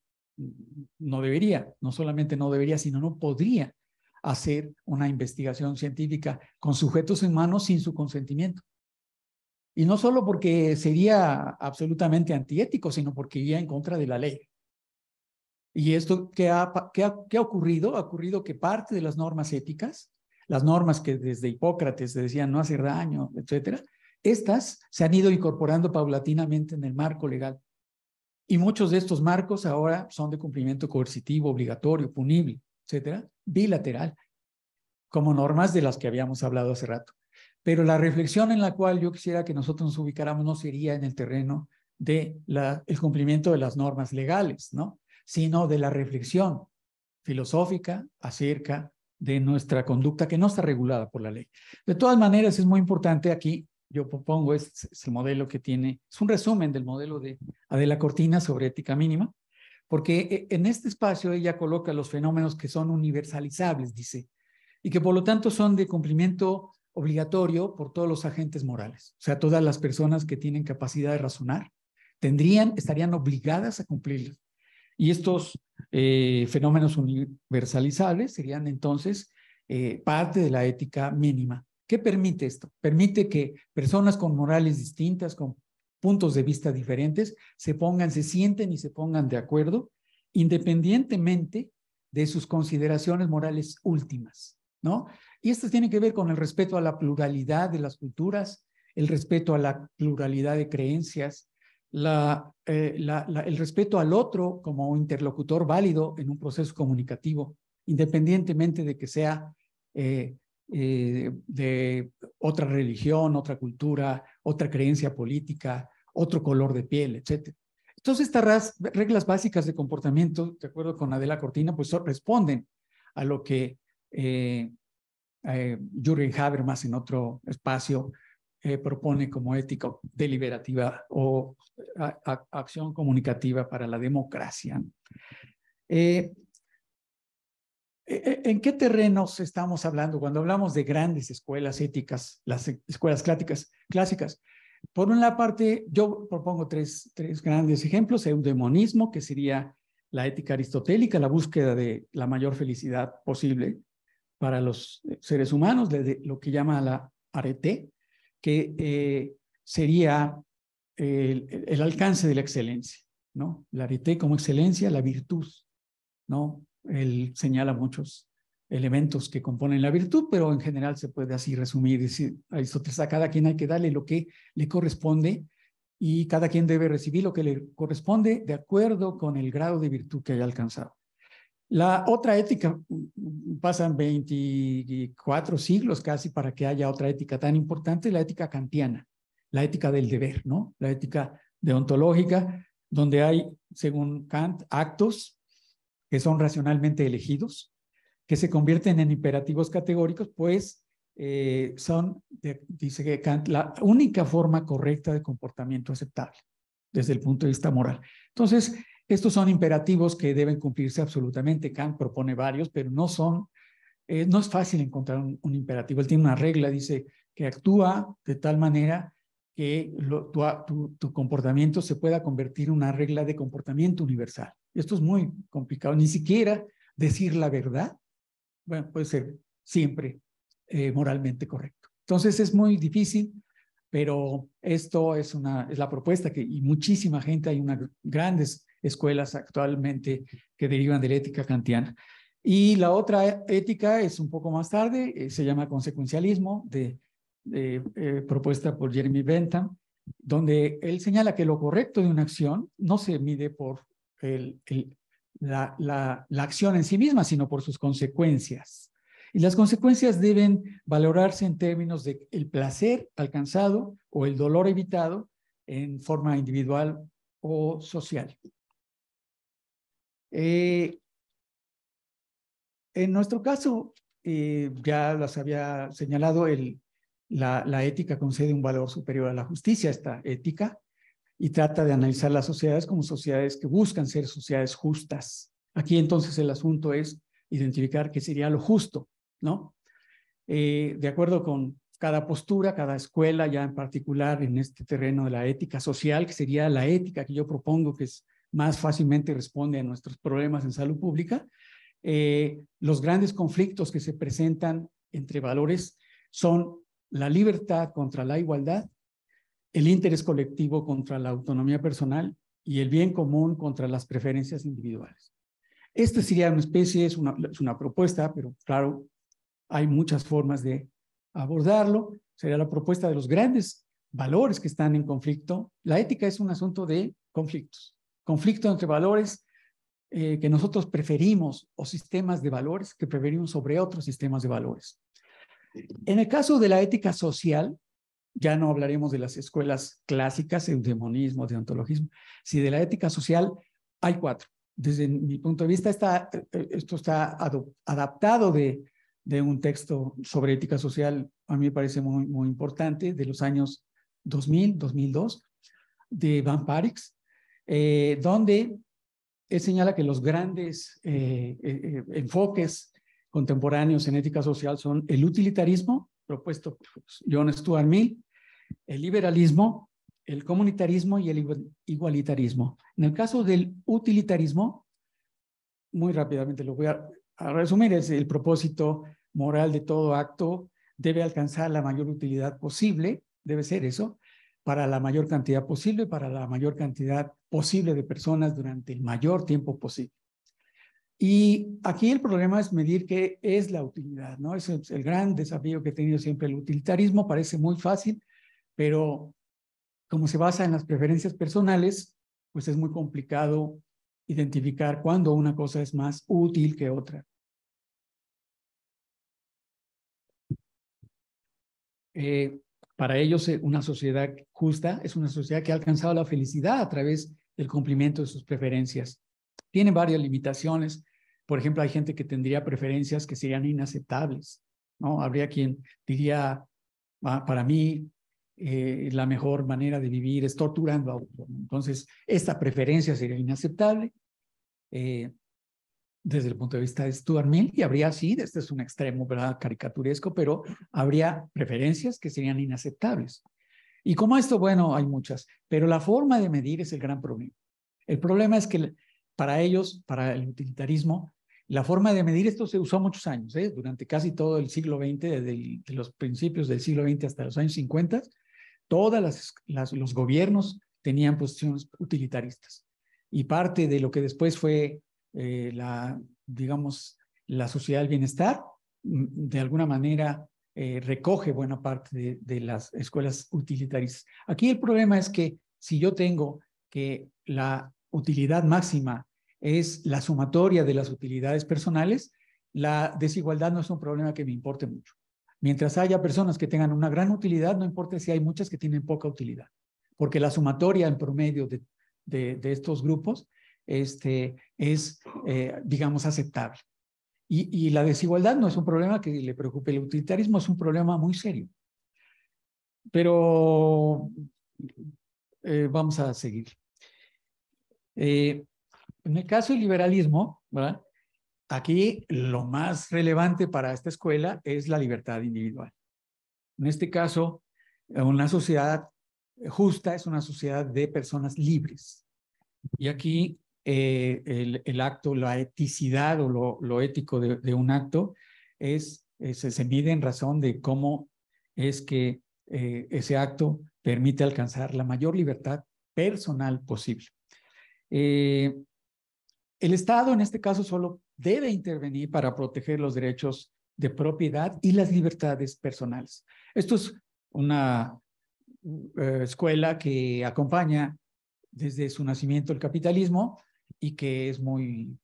no debería, no solamente no debería, sino no podría hacer una investigación científica con sujetos humanos sin su consentimiento. Y no solo porque sería absolutamente antiético, sino porque iría en contra de la ley. Y esto qué ha, ocurrido, ha ocurrido que parte de las normas éticas, las normas que desde Hipócrates decían no hacer daño, etcétera, estas se han ido incorporando paulatinamente en el marco legal. Y muchos de estos marcos ahora son de cumplimiento coercitivo, obligatorio, punible, etcétera, bilateral, como normas de las que habíamos hablado hace rato. Pero la reflexión en la cual yo quisiera que nosotros nos ubicáramos no sería en el terreno del el cumplimiento de las normas legales, ¿no? sino de la reflexión filosófica acerca de nuestra conducta que no está regulada por la ley. De todas maneras, es muy importante aquí yo propongo es, el modelo que tiene, es un resumen del modelo de Adela Cortina sobre ética mínima, porque e, en este espacio ella coloca los fenómenos que son universalizables, dice, y que por lo tanto son de cumplimiento obligatorio por todos los agentes morales, o sea, todas las personas que tienen capacidad de razonar, tendrían, estarían obligadas a cumplirlos. Y estos eh, fenómenos universalizables serían entonces eh, parte de la ética mínima. ¿Qué permite esto? Permite que personas con morales distintas, con puntos de vista diferentes, se pongan, se sienten y se pongan de acuerdo, independientemente de sus consideraciones morales últimas, ¿no? Y esto tiene que ver con el respeto a la pluralidad de las culturas, el respeto a la pluralidad de creencias, eh, el respeto al otro como interlocutor válido en un proceso comunicativo, independientemente de que sea eh, eh, de otra religión, otra cultura, otra creencia política, otro color de piel, etc. Entonces, estas reglas básicas de comportamiento, de acuerdo con Adela Cortina, pues responden a lo que eh, eh, Jürgen Habermas en otro espacio eh, propone como ética deliberativa o acción comunicativa para la democracia. E, e, ¿En qué terrenos estamos hablando cuando hablamos de grandes escuelas éticas, las escuelas clásicas? clásicas? Por una parte, yo propongo tres, tres grandes ejemplos. Eudemonismo, que sería la ética aristotélica, la búsqueda de la mayor felicidad posible para los seres humanos, lo que llama la arete, que eh, sería el, el, alcance de la excelencia, ¿no? La arete como excelencia, la virtud, ¿no? Él señala muchos elementos que componen la virtud, pero en general se puede así resumir, decir, Aristóteles, a cada quien hay que darle lo que le corresponde y cada quien debe recibir lo que le corresponde de acuerdo con el grado de virtud que haya alcanzado. La otra ética, pasan 24 siglos casi para que haya otra ética tan importante, la ética kantiana, la ética del deber, ¿no? La ética deontológica, donde hay, según Kant, actos que son racionalmente elegidos, que se convierten en imperativos categóricos, pues eh, son, dice Kant, la única forma correcta de comportamiento aceptable desde el punto de vista moral. Entonces, estos son imperativos que deben cumplirse absolutamente. Kant propone varios, pero no son, eh, no es fácil encontrar un, un imperativo. Él tiene una regla, dice que actúa de tal manera que tu, comportamiento se pueda convertir en una regla de comportamiento universal. Esto es muy complicado. Ni siquiera decir la verdad, puede ser siempre eh, moralmente correcto. Entonces es muy difícil, pero esto es, la propuesta que y muchísima gente, hay unas grandes escuelas actualmente que derivan de la ética kantiana. Y la otra ética es un poco más tarde, eh, se llama consecuencialismo, de eh, eh, propuesta por Jeremy Bentham, donde él señala que lo correcto de una acción no se mide por la, acción en sí misma, sino por sus consecuencias. Y las consecuencias deben valorarse en términos de el placer alcanzado o el dolor evitado en forma individual o social. Eh, en nuestro caso, ya las había señalado, el, la, ética concede un valor superior a la justicia, esta ética, y trata de analizar las sociedades como sociedades que buscan ser sociedades justas. Aquí entonces el asunto es identificar qué sería lo justo, ¿no? Eh, de acuerdo con cada postura, cada escuela, ya en particular en este terreno de la ética social, que sería la ética que yo propongo que es más fácilmente responde a nuestros problemas en salud pública, eh, los grandes conflictos que se presentan entre valores son la libertad contra la igualdad, el interés colectivo contra la autonomía personal y el bien común contra las preferencias individuales. Esta sería una especie, es una, propuesta, pero claro, hay muchas formas de abordarlo. Sería la propuesta de los grandes valores que están en conflicto. La ética es un asunto de conflictos, conflicto entre valores eh, que nosotros preferimos o sistemas de valores que preferimos sobre otros sistemas de valores. En el caso de la ética social, ya no hablaremos de las escuelas clásicas, de deontologismo, si de la ética social hay cuatro. Desde mi punto de vista, esto está adaptado de, un texto sobre ética social, a mí me parece muy, muy importante, de los años 2000, 2002, de Van Parix, eh, donde él señala que los grandes eh, eh, enfoques contemporáneos en ética social son el utilitarismo, propuesto por John Stuart Mill, el liberalismo, el comunitarismo y el igualitarismo. En el caso del utilitarismo, muy rápidamente lo voy a, resumir, es el propósito moral de todo acto debe alcanzar la mayor utilidad posible, debe ser eso, para la mayor cantidad posible, para la mayor cantidad posible de personas durante el mayor tiempo posible. Y aquí el problema es medir qué es la utilidad, ¿no? es el gran desafío que he tenido siempre. El utilitarismo parece muy fácil, pero como se basa en las preferencias personales, pues es muy complicado identificar cuándo una cosa es más útil que otra. Eh, para ellos, una sociedad justa es una sociedad que ha alcanzado la felicidad a través del cumplimiento de sus preferencias. Tiene varias limitaciones, por ejemplo, hay gente que tendría preferencias que serían inaceptables, ¿no? Habría quien diría, ah, para mí, eh, la mejor manera de vivir es torturando a otro. Entonces, esta preferencia sería inaceptable. Eh, desde el punto de vista de Stuart Mill, y habría, sí, este es un extremo, ¿verdad? Caricaturesco, pero habría preferencias que serían inaceptables. Y como esto, bueno, hay muchas, pero la forma de medir es el gran problema. El problema es que para ellos, para el utilitarismo, la forma de medir esto se usó muchos años, ¿eh? durante casi todo el siglo XX, desde los principios del siglo XX hasta los años 50, todos los gobiernos tenían posiciones utilitaristas. Y parte de lo que después fue eh, la, digamos, la sociedad del bienestar, mm, de alguna manera eh, recoge buena parte de, de las escuelas utilitaristas. Aquí el problema es que si yo tengo que la utilidad máxima es la sumatoria de las utilidades personales, la desigualdad no es un problema que me importe mucho. Mientras haya personas que tengan una gran utilidad, no importa si hay muchas que tienen poca utilidad, porque la sumatoria en promedio de, de, estos grupos este, es, eh, digamos, aceptable. Y, y la desigualdad no es un problema que le preocupe, el utilitarismo es un problema muy serio. Pero eh, vamos a seguir. Eh, en el caso del liberalismo, Aquí lo más relevante para esta escuela es la libertad individual. En este caso, eh, una sociedad justa es una sociedad de personas libres. Y aquí eh, el, acto, la eticidad o lo, ético de, un acto es, eh, se mide en razón de cómo es que ese acto permite alcanzar la mayor libertad personal posible. El Estado, en este caso, solo debe intervenir para proteger los derechos de propiedad y las libertades personales. Esto es una eh, escuela que acompaña desde su nacimiento el capitalismo y que es muy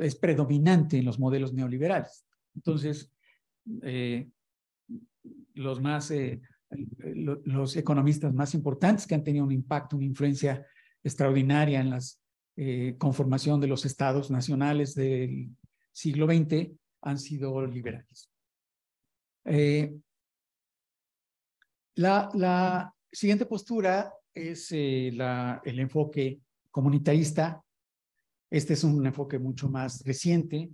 es predominante en los modelos neoliberales. Entonces, eh, los más eh, los economistas más importantes que han tenido un impacto, una influencia extraordinaria en las eh, conformación de los estados nacionales del siglo XX han sido liberales. Eh, la, siguiente postura es eh, el enfoque comunitarista. Este es un enfoque mucho más reciente.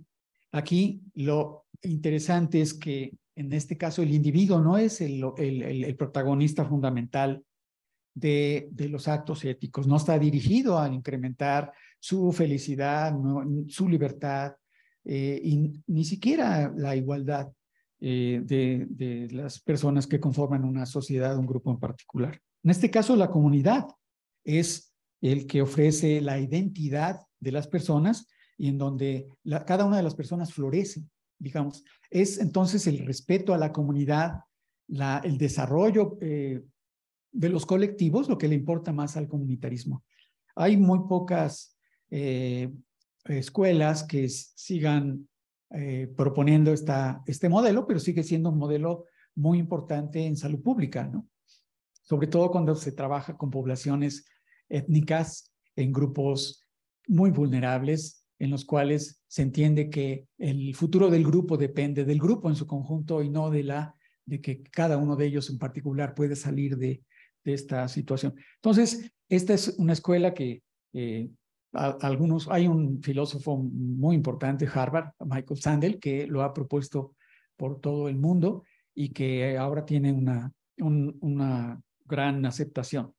Aquí lo interesante es que en este caso el individuo no es el protagonista fundamental de, los actos éticos. No está dirigido a incrementar su felicidad, su libertad eh, y ni siquiera la igualdad eh, de, de, las personas que conforman una sociedad, un grupo en particular. En este caso, la comunidad es el que ofrece la identidad de las personas y en donde cada una de las personas florece, digamos. Es entonces el respeto a la comunidad, la, el desarrollo eh, de los colectivos lo que le importa más al comunitarismo. Hay muy pocas eh, escuelas que sigan eh, proponiendo esta, este modelo, pero sigue siendo un modelo muy importante en salud pública, ¿no? Sobre todo cuando se trabaja con poblaciones étnicas en grupos muy vulnerables, en los cuales se entiende que el futuro del grupo depende del grupo en su conjunto y no de la de que cada uno de ellos en particular puede salir de, de esta situación. Entonces, esta es una escuela que eh, algunos, hay un filósofo muy importante, Harvard, Michael Sandel, que lo ha propuesto por todo el mundo y que ahora tiene una, una gran aceptación.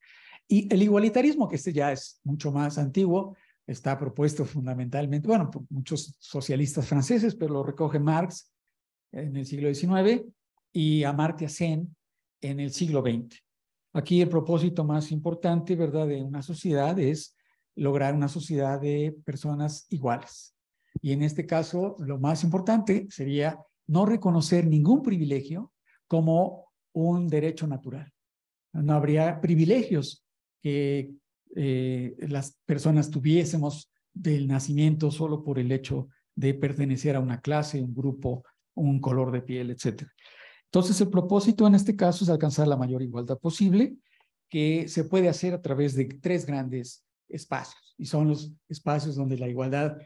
Y el igualitarismo, que este ya es mucho más antiguo, está propuesto fundamentalmente, bueno, por muchos socialistas franceses, pero lo recoge Marx en el siglo XIX y Amartya Sen en el siglo XX. Aquí el propósito más importante, ¿verdad?, de una sociedad es lograr una sociedad de personas iguales. Y en este caso, lo más importante sería no reconocer ningún privilegio como un derecho natural. No habría privilegios que eh, las personas tuviésemos del nacimiento solo por el hecho de pertenecer a una clase, un grupo, un color de piel, etcétera. Entonces, el propósito en este caso es alcanzar la mayor igualdad posible, que se puede hacer a través de tres grandes espacios, y son los espacios donde la igualdad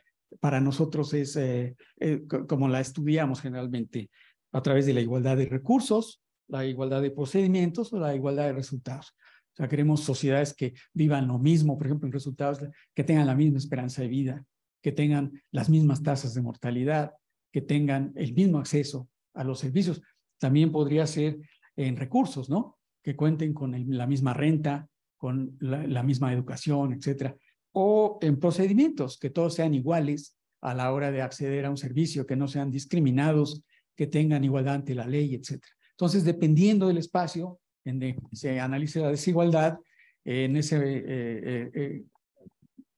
para nosotros es eh, eh, como la estudiamos generalmente, a través de la igualdad de recursos, la igualdad de procedimientos o la igualdad de resultados. O sea, queremos sociedades que vivan lo mismo, por ejemplo, en resultados, que tengan la misma esperanza de vida, que tengan las mismas tasas de mortalidad, que tengan el mismo acceso a los servicios. También podría ser en recursos, ¿no? Que cuenten con la misma renta, con la, misma educación, etcétera. O en procedimientos, que todos sean iguales a la hora de acceder a un servicio, que no sean discriminados, que tengan igualdad ante la ley, etcétera. Entonces, dependiendo del espacio en el que se analice la desigualdad, en ese, eh, eh,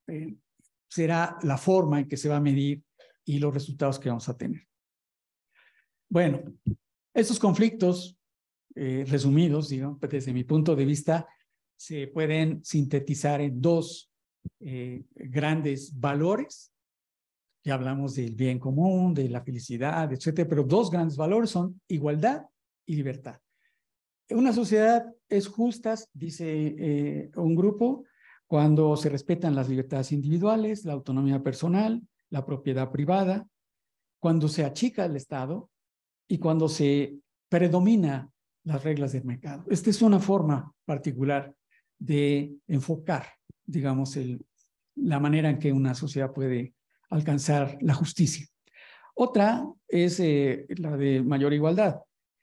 eh, será la forma en que se va a medir y los resultados que vamos a tener. Bueno, estos conflictos, eh, resumidos, desde mi punto de vista, se pueden sintetizar en dos eh, grandes valores. Ya hablamos del bien común, de la felicidad, etcétera, pero dos grandes valores son igualdad y libertad. Una sociedad es justa, dice eh, un grupo, cuando se respetan las libertades individuales, la autonomía personal, la propiedad privada, cuando se achica el Estado, y cuando se predomina las reglas del mercado. Esta es una forma particular de enfocar, digamos, la manera en que una sociedad puede alcanzar la justicia. Otra es eh, la de mayor igualdad,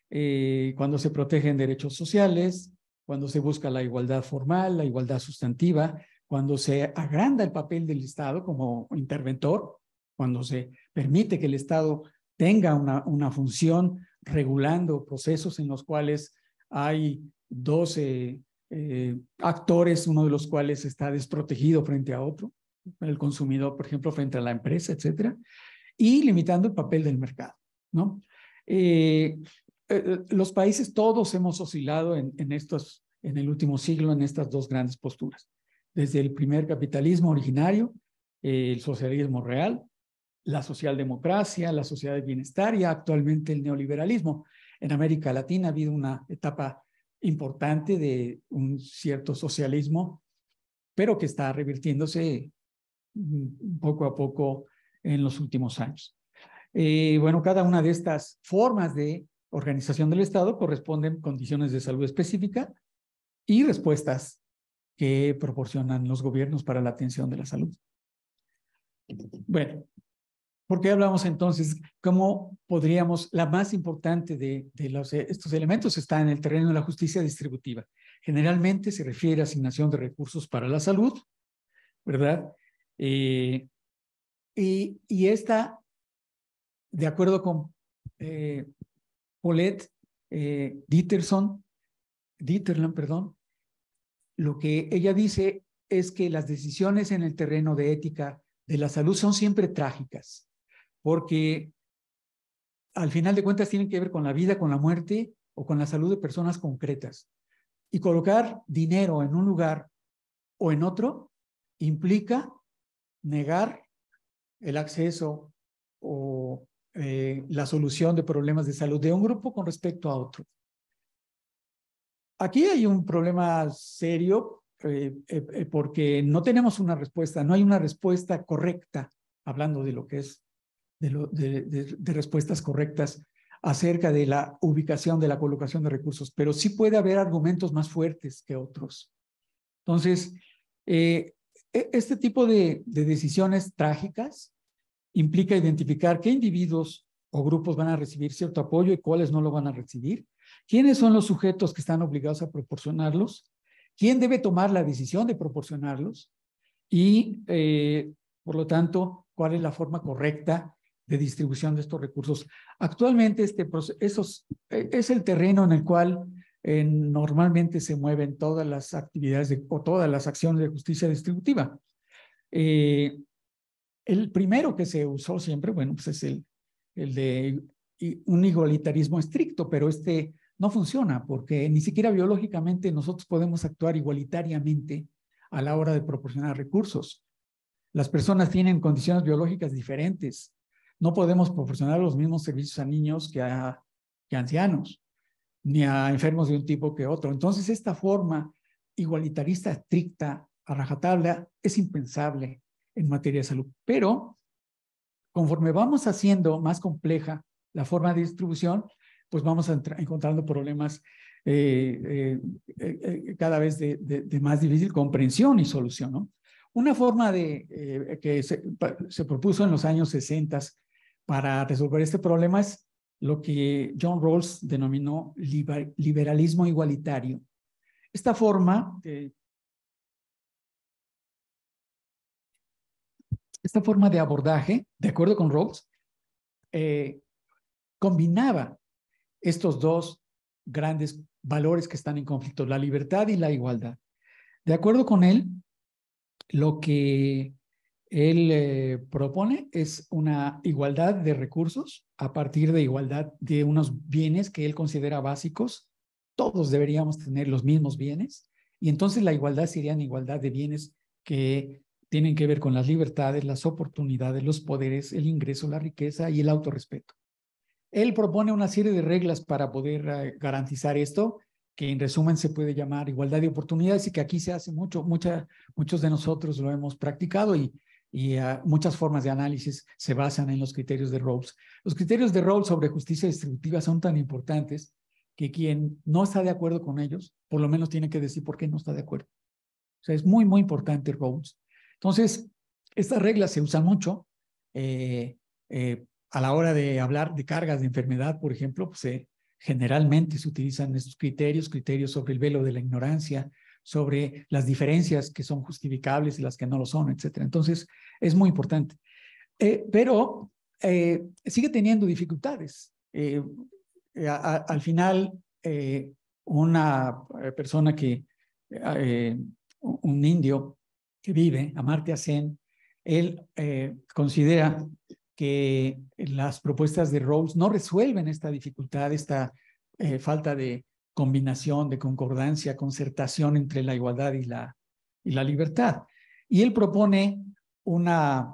eh, cuando se protegen derechos sociales, cuando se busca la igualdad formal, la igualdad sustantiva, cuando se agranda el papel del Estado como interventor, cuando se permite que el Estado tenga una, una función regulando procesos en los cuales hay 12 eh, actores, uno de los cuales está desprotegido frente a otro, el consumidor, por ejemplo, frente a la empresa, etcétera, y limitando el papel del mercado, ¿no? Eh, eh, los países todos hemos oscilado en, en, estos, en el último siglo en estas dos grandes posturas, desde el primer capitalismo originario, el socialismo real, la socialdemocracia, la sociedad de bienestar y actualmente el neoliberalismo. En América Latina ha habido una etapa importante de un cierto socialismo, pero que está revirtiéndose mm, poco a poco en los últimos años. Eh, bueno, cada una de estas formas de organización del Estado corresponden condiciones de salud específica y respuestas que proporcionan los gobiernos para la atención de la salud. Bueno, ¿Por qué hablamos entonces? ¿Cómo podríamos, la más importante de, eh, estos elementos está en el terreno de la justicia distributiva? Generalmente se refiere a asignación de recursos para la salud, ¿verdad? Eh, y, esta, de acuerdo con eh, Paulette eh, Dieterson, Dieterland, perdón, lo que ella dice es que las decisiones en el terreno de ética de la salud son siempre trágicas porque al final de cuentas tienen que ver con la vida, con la muerte o con la salud de personas concretas. Y colocar dinero en un lugar o en otro implica negar el acceso o eh, la solución de problemas de salud de un grupo con respecto a otro. Aquí hay un problema serio eh, eh, porque no tenemos una respuesta, no hay una respuesta correcta hablando de lo que es de, respuestas correctas acerca de la ubicación, de la colocación de recursos, pero sí puede haber argumentos más fuertes que otros. Entonces, eh, e, este tipo de, decisiones trágicas implica identificar qué individuos o grupos van a recibir cierto apoyo y cuáles no lo van a recibir, quiénes son los sujetos que están obligados a proporcionarlos, quién debe tomar la decisión de proporcionarlos y, eh, por lo tanto, cuál es la forma correcta de distribución de estos recursos. Actualmente este, esos, e, es el terreno en el cual eh, normalmente se mueven todas las actividades o todas las acciones de justicia distributiva. Eh, el primero que se usó siempre, bueno, pues es el, el de un igualitarismo estricto, pero este no funciona porque ni siquiera biológicamente nosotros podemos actuar igualitariamente a la hora de proporcionar recursos. Las personas tienen condiciones biológicas diferentes, no podemos proporcionar los mismos servicios a niños que a, ancianos, ni a enfermos de un tipo que otro. Entonces, esta forma igualitarista estricta, a rajatabla, es impensable en materia de salud. Pero conforme vamos haciendo más compleja la forma de distribución, pues vamos encontrando problemas eh, eh, eh, cada vez de, más difícil comprensión y solución. ¿no? Una forma de, que se, propuso en los años 60 para resolver este problema es lo que John Rawls denominó liberalismo igualitario. Esta forma, de, esta forma de abordaje, de acuerdo con Rawls, eh, combinaba estos dos grandes valores que están en conflicto, la libertad y la igualdad. De acuerdo con él, lo que él eh, propone es una igualdad de recursos a partir de igualdad de unos bienes que él considera básicos. Todos deberíamos tener los mismos bienes y entonces la igualdad sería igualdad de bienes que tienen que ver con las libertades, las oportunidades, los poderes, el ingreso, la riqueza y el autorrespeto. Él propone una serie de reglas para poder eh, garantizar esto, que en resumen se puede llamar igualdad de oportunidades y que aquí se hace mucho, mucha, muchos de nosotros lo hemos practicado y y ah, muchas formas de análisis se basan en los criterios de Rawls. Los criterios de Rawls sobre justicia distributiva son tan importantes que quien no está de acuerdo con ellos, por lo menos tiene que decir por qué no está de acuerdo. O sea, es muy, muy importante Rawls. Entonces, estas reglas se usan mucho eh, eh, a la hora de hablar de cargas de enfermedad, por ejemplo, pues, eh, generalmente se utilizan estos criterios, criterios sobre el velo de la ignorancia, sobre las diferencias que son justificables y las que no lo son, etc. Entonces, es muy importante. Eh, pero eh, sigue teniendo dificultades. Eh, al final, una persona que, un indio que vive, Amartya Asen, él considera que las propuestas de Rawls no resuelven esta dificultad, esta falta de combinación, de concordancia, concertación entre la igualdad y la, y la libertad. Y él propone una,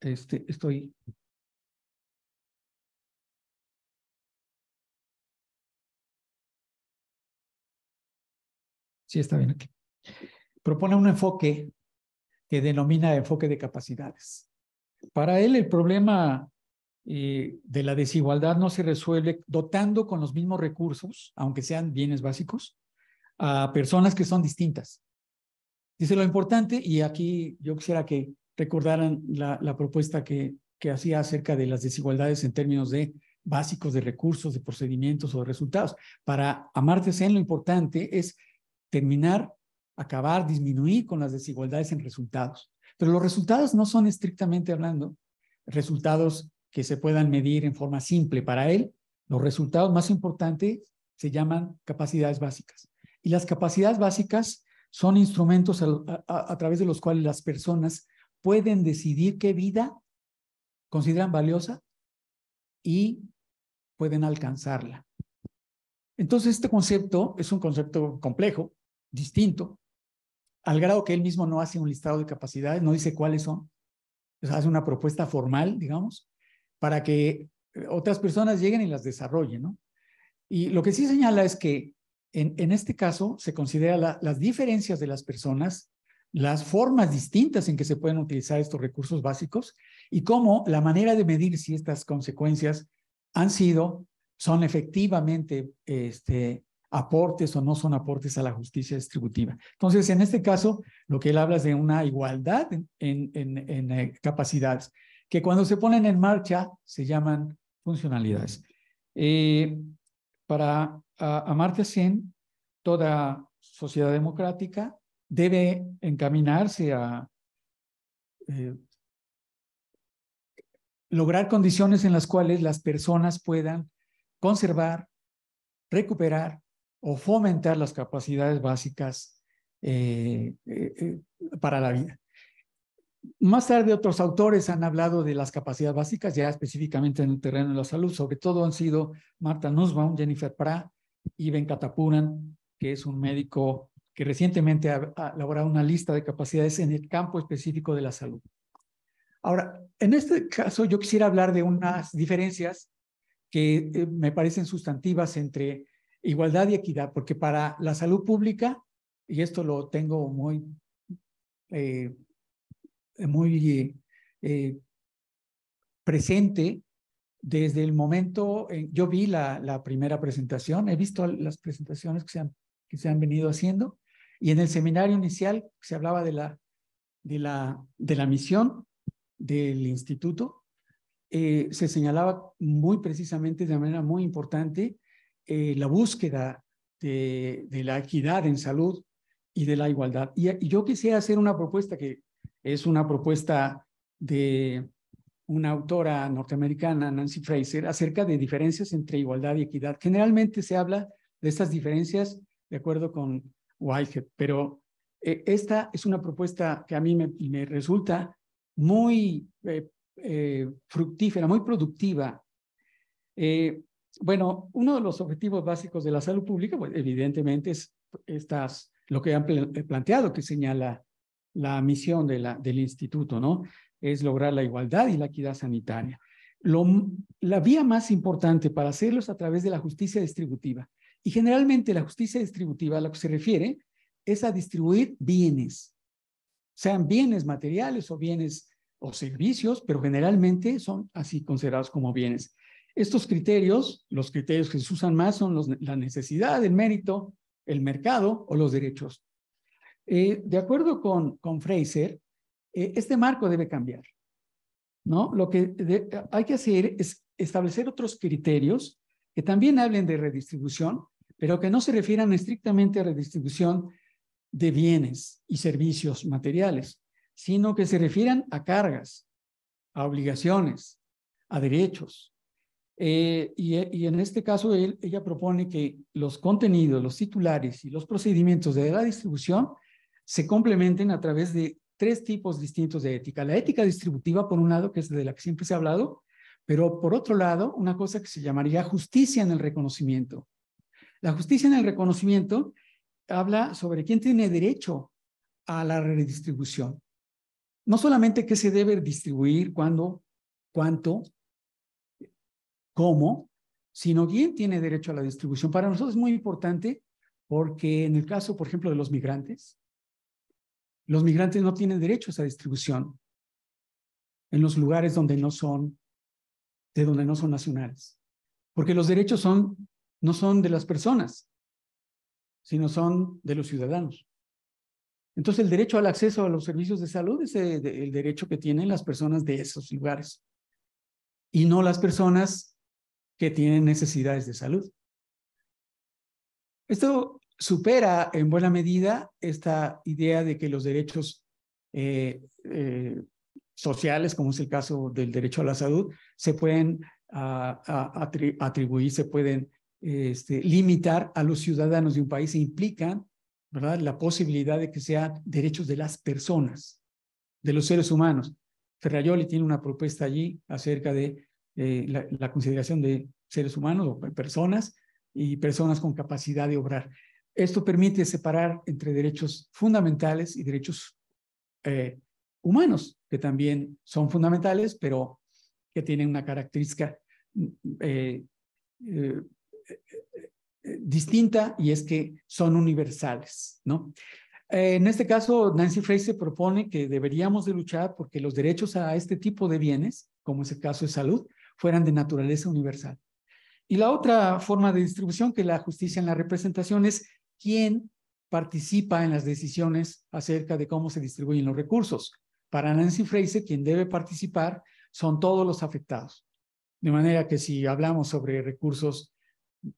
este, estoy... Sí, está bien aquí. Propone un enfoque que denomina enfoque de capacidades. Para él el problema eh, de la desigualdad no se resuelve dotando con los mismos recursos, aunque sean bienes básicos, a personas que son distintas. Dice lo importante, y aquí yo quisiera que recordaran la, propuesta que, que hacía acerca de las desigualdades en términos de básicos de recursos, de procedimientos o de resultados. Para amarte en lo importante es terminar, acabar, disminuir con las desigualdades en resultados. Pero los resultados no son estrictamente hablando resultados que se puedan medir en forma simple. Para él, los resultados más importantes se llaman capacidades básicas. Y las capacidades básicas son instrumentos a, través de los cuales las personas pueden decidir qué vida consideran valiosa y pueden alcanzarla. Entonces, este concepto es un concepto complejo, distinto, al grado que él mismo no hace un listado de capacidades, no dice cuáles son, hace una propuesta formal, digamos, para que eh, otras personas lleguen y las desarrollen, ¿no? Y lo que sí señala es que en, este caso se considera las diferencias de las personas, las formas distintas en que se pueden utilizar estos recursos básicos y cómo la manera de medir si estas consecuencias han sido, son efectivamente este, aportes o no son aportes a la justicia distributiva. Entonces, en este caso, lo que él habla es de una igualdad en eh, capacidades que cuando se ponen en marcha se llaman funcionalidades. Eh, para Amartya Sen, toda sociedad democrática debe encaminarse a eh, lograr condiciones en las cuales las personas puedan conservar, recuperar o fomentar las capacidades básicas eh, para la vida. Más tarde otros autores han hablado de las capacidades básicas, ya específicamente en el terreno de la salud, sobre todo han sido Marta Nussbaum, Jennifer Pra y Ben que es un médico que recientemente ha, elaborado una lista de capacidades en el campo específico de la salud. Ahora, en este caso yo quisiera hablar de unas diferencias que eh, me parecen sustantivas entre igualdad y equidad, porque para la salud pública, y esto lo tengo muy eh, eh, muy eh, presente desde el momento, yo vi la, la, primera presentación, he visto las presentaciones que se, han, que se han venido haciendo y en el seminario inicial se hablaba de la, de la, de la misión del instituto, eh, se señalaba muy precisamente de manera muy importante la búsqueda de, de la equidad en salud y de la igualdad. y, yo quisiera hacer una propuesta que es una propuesta de una autora norteamericana, Nancy Fraser, acerca de diferencias entre igualdad y equidad. Generalmente se habla de estas diferencias de acuerdo con Whitehead, pero eh, esta es una propuesta que a mí me, resulta muy eh, eh, fructífera, muy productiva. bueno, uno de los objetivos básicos de la salud pública, pues, evidentemente, es estas, lo que han planteado, que señala la misión del instituto, ¿no? Es lograr la igualdad y la equidad sanitaria. la vía más importante para hacerlo es a través de la justicia distributiva. Y generalmente la justicia distributiva a lo que se refiere es a distribuir bienes, sean bienes materiales o bienes o servicios, pero generalmente son así considerados como bienes. Estos criterios, los criterios que se usan más son la necesidad, el mérito, el mercado o los derechos. Eh, de acuerdo con, con Fraser, eh, este marco debe cambiar. ¿no? Lo que hay que hacer es establecer otros criterios que también hablen de redistribución, pero que no se refieran estrictamente a redistribución de bienes y servicios materiales, sino que se refieran a cargas, a obligaciones, a derechos. Eh, y, en este caso, ella propone que los contenidos, los titulares y los procedimientos de la distribución se complementen a través de tres tipos distintos de ética. La ética distributiva, por un lado, que es de la que siempre se ha hablado, pero por otro lado, una cosa que se llamaría justicia en el reconocimiento. La justicia en el reconocimiento habla sobre quién tiene derecho a la redistribución. No solamente qué se debe distribuir, cuándo, cuánto, cómo, sino quién tiene derecho a la distribución. Para nosotros es muy importante porque en el caso, por ejemplo, de los migrantes, los migrantes no tienen derechos a distribución en los lugares donde no son, de donde no son nacionales. Porque los derechos son, no son de las personas, sino son de los ciudadanos. Entonces, el derecho al acceso a los servicios de salud es eh, el derecho que tienen las personas de esos lugares y no las personas que tienen necesidades de salud. Esto supera en buena medida esta idea de que los derechos eh, eh, sociales, como es el caso del derecho a la salud, se pueden ah, ah, atribuir, se pueden este, limitar a los ciudadanos de un país e implican ¿verdad? la posibilidad de que sean derechos de las personas, de los seres humanos. Ferrayoli tiene una propuesta allí acerca de eh, la consideración de seres humanos o personas y personas con capacidad de obrar. Esto permite separar entre derechos fundamentales y derechos eh, humanos, que también son fundamentales, pero que tienen una característica eh, eh, distinta y es que son universales, ¿no? en este caso, Nancy Fraser propone que deberíamos de luchar porque los derechos a este tipo de bienes, como es el caso de salud, fueran de naturaleza universal. Y la otra forma de distribución, que la justicia en la representación, es quién participa en las decisiones acerca de cómo se distribuyen los recursos. Para Nancy Fraser, quien debe participar son todos los afectados. De manera que si hablamos sobre recursos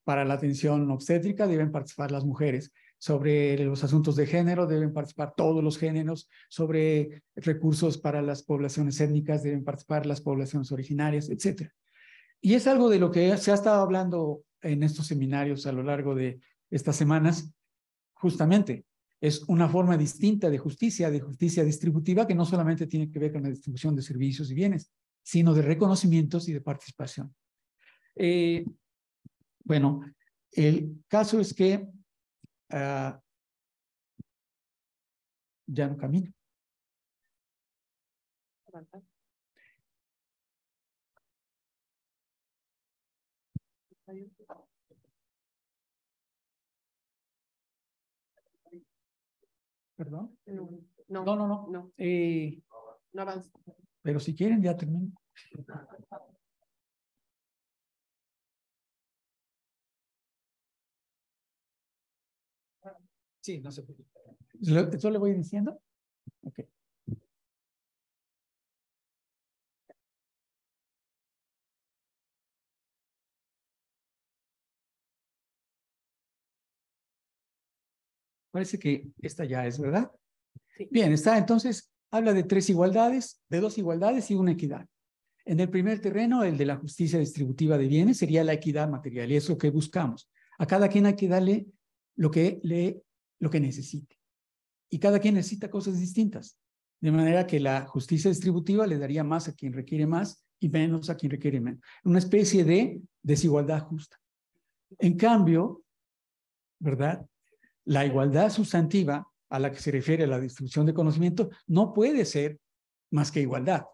para la atención obstétrica, deben participar las mujeres. Sobre los asuntos de género, deben participar todos los géneros. Sobre recursos para las poblaciones étnicas, deben participar las poblaciones originarias, etc. Y es algo de lo que se ha estado hablando en estos seminarios a lo largo de estas semanas, justamente es una forma distinta de justicia, de justicia distributiva que no solamente tiene que ver con la distribución de servicios y bienes, sino de reconocimientos y de participación. Eh, bueno, el caso es que ah, ya no camino. Perdón. No, no, no. No, no. Eh, Pero si quieren, ya termino. Sí, no se puede. le voy diciendo? Okay. Parece que esta ya es, ¿verdad? Bien, está entonces, habla de tres igualdades, de dos igualdades y una equidad. En el primer terreno, el de la justicia distributiva de bienes, sería la equidad material y eso que buscamos. A cada quien hay que darle lo que, le, lo que necesite. Y cada quien necesita cosas distintas. De manera que la justicia distributiva le daría más a quien requiere más y menos a quien requiere menos. Una especie de desigualdad justa. En cambio, ¿verdad? La igualdad sustantiva a la que se refiere la distribución de conocimiento no puede ser más que igualdad.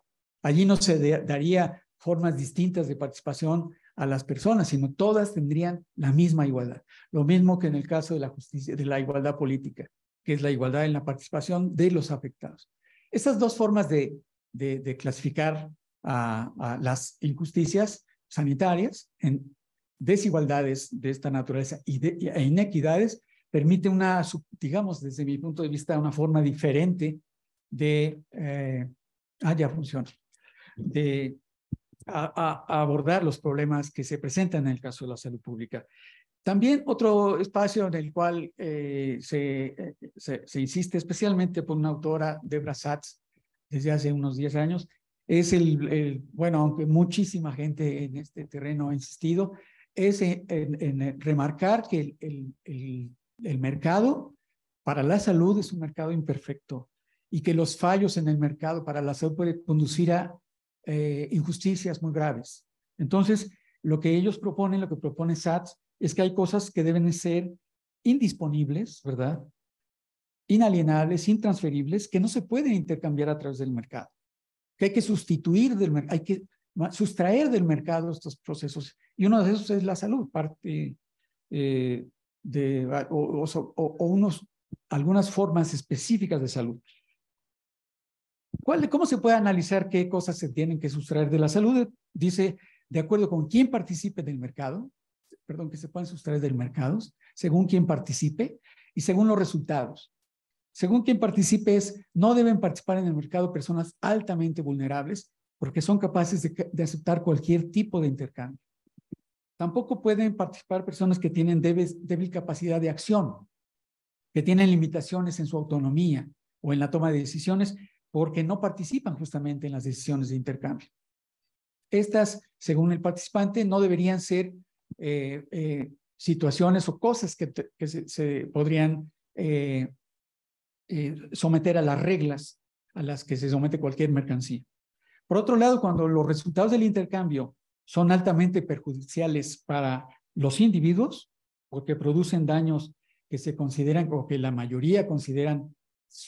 Allí no se daría formas distintas de participación a las personas, sino todas tendrían la misma igualdad. Lo mismo que en el caso de la justicia, de la igualdad política, que es la igualdad en la participación de los afectados. Estas dos formas de, clasificar a, las injusticias sanitarias en desigualdades de esta naturaleza y de, e inequidades permite una, digamos, desde mi punto de vista, una forma diferente de, eh, ah, ya funciona, de a, abordar los problemas que se presentan en el caso de la salud pública. También otro espacio en el cual eh, eh, se, se, insiste, especialmente por una autora, Debra Satz, desde hace unos 10 años, es el, bueno, aunque muchísima gente en este terreno ha insistido, es en, remarcar que el, el, el mercado para la salud es un mercado imperfecto y que los fallos en el mercado para la salud pueden conducir a eh, injusticias muy graves. Entonces, lo que ellos proponen, lo que propone SATS, es que hay cosas que deben ser indisponibles, ¿verdad? Inalienables, intransferibles, que no se pueden intercambiar a través del mercado. Que hay que sustituir del mercado, hay que sustraer del mercado estos procesos. Y uno de esos es la salud, parte eh, de, o, unos, algunas formas específicas de salud. ¿Cuál, ¿Cómo se puede analizar qué cosas se tienen que sustraer de la salud? Dice, de acuerdo con quién participe del mercado, perdón, que se pueden sustraer del mercado, según quién participe y según los resultados. Según quién participe es, no deben participar en el mercado personas altamente vulnerables porque son capaces de aceptar cualquier tipo de intercambio. Tampoco pueden participar personas que tienen débil capacidad de acción, que tienen limitaciones en su autonomía o en la toma de decisiones porque no participan justamente en las decisiones de intercambio. Estas, según el participante, no deberían ser eh, eh, situaciones o cosas que, se, podrían eh, someter a las reglas a las que se somete cualquier mercancía. Por otro lado, cuando los resultados del intercambio son altamente perjudiciales para los individuos porque producen daños que se consideran o que la mayoría consideran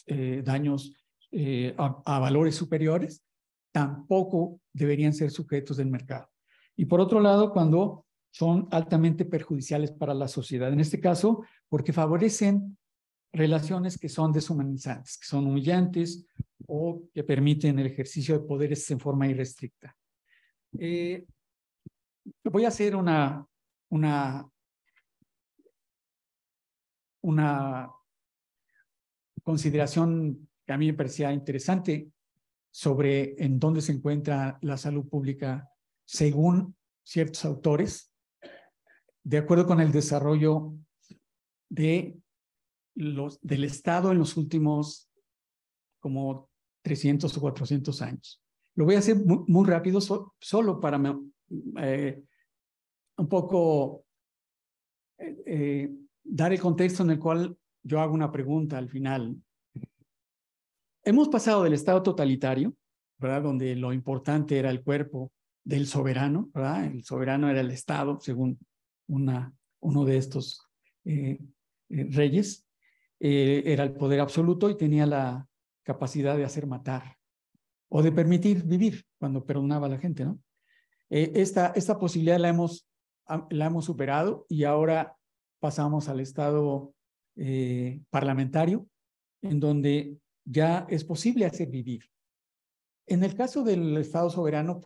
eh, daños eh, a, valores superiores, tampoco deberían ser sujetos del mercado. Y por otro lado, cuando son altamente perjudiciales para la sociedad, en este caso, porque favorecen relaciones que son deshumanizantes, que son humillantes o que permiten el ejercicio de poderes en forma irrestricta. Eh, voy a hacer una, una, una consideración que a mí me parecía interesante sobre en dónde se encuentra la salud pública según ciertos autores, de acuerdo con el desarrollo de los, del Estado en los últimos como 300 o 400 años. Lo voy a hacer muy, rápido solo para eh, un poco eh, eh, dar el contexto en el cual yo hago una pregunta al final. Hemos pasado del Estado totalitario, ¿verdad? donde lo importante era el cuerpo del soberano, ¿verdad? el soberano era el Estado, según una, uno de estos reyes, era el poder absoluto y tenía la capacidad de hacer matar o de permitir vivir cuando perdonaba a la gente, ¿no? Eh, esta, esta posibilidad la hemos, la hemos superado y ahora pasamos al estado eh, parlamentario, en donde ya es posible hacer vivir. En el caso del Estado soberano,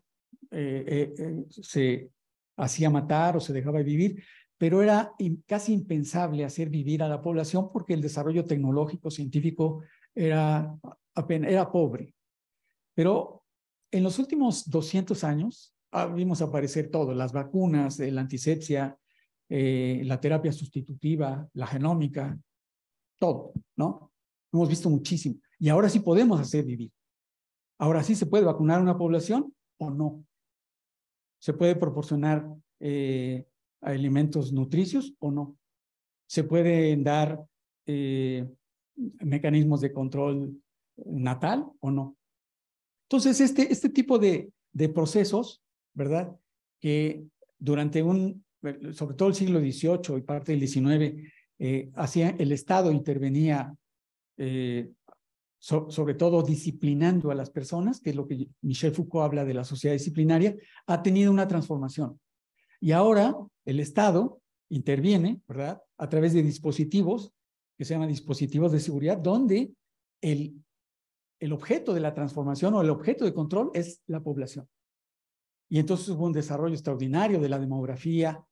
eh, se hacía matar o se dejaba vivir, pero era casi impensable hacer vivir a la población porque el desarrollo tecnológico, científico, era, apenas, era pobre. Pero en los últimos 200 años, vimos aparecer todo, las vacunas, la antisepsia, eh, la terapia sustitutiva, la genómica, todo, ¿no? Hemos visto muchísimo. Y ahora sí podemos hacer vivir. Ahora sí se puede vacunar una población o no. Se puede proporcionar eh, alimentos nutricios o no. Se pueden dar eh, mecanismos de control natal o no. Entonces, este, este tipo de procesos ¿verdad? Que durante un, eh, sobre todo el siglo XVIII y parte del XIX, eh, el Estado intervenía eh, sobre todo disciplinando a las personas, que es lo que Michel Foucault habla de la sociedad disciplinaria, ha tenido una transformación. Y ahora el Estado interviene, ¿verdad? A través de dispositivos que se llaman dispositivos de seguridad, donde el, el objeto de la transformación o el objeto de control es la población. Y entonces hubo un desarrollo extraordinario de la demografía,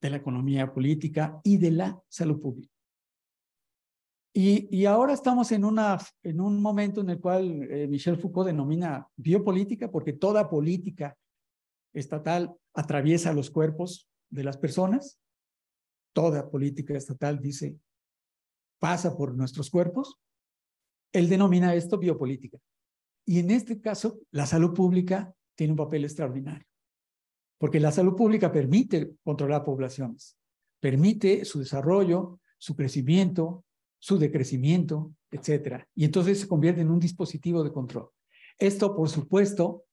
de la economía política y de la salud pública. Y, ahora estamos en, una, en un momento en el cual eh, Michel Foucault denomina biopolítica, porque toda política estatal atraviesa los cuerpos de las personas. Toda política estatal, dice, pasa por nuestros cuerpos. Él denomina esto biopolítica. Y en este caso, la salud pública tiene un papel extraordinario, porque la salud pública permite controlar poblaciones, permite su desarrollo, su crecimiento, su decrecimiento, etcétera, y entonces se convierte en un dispositivo de control. Esto, por supuesto,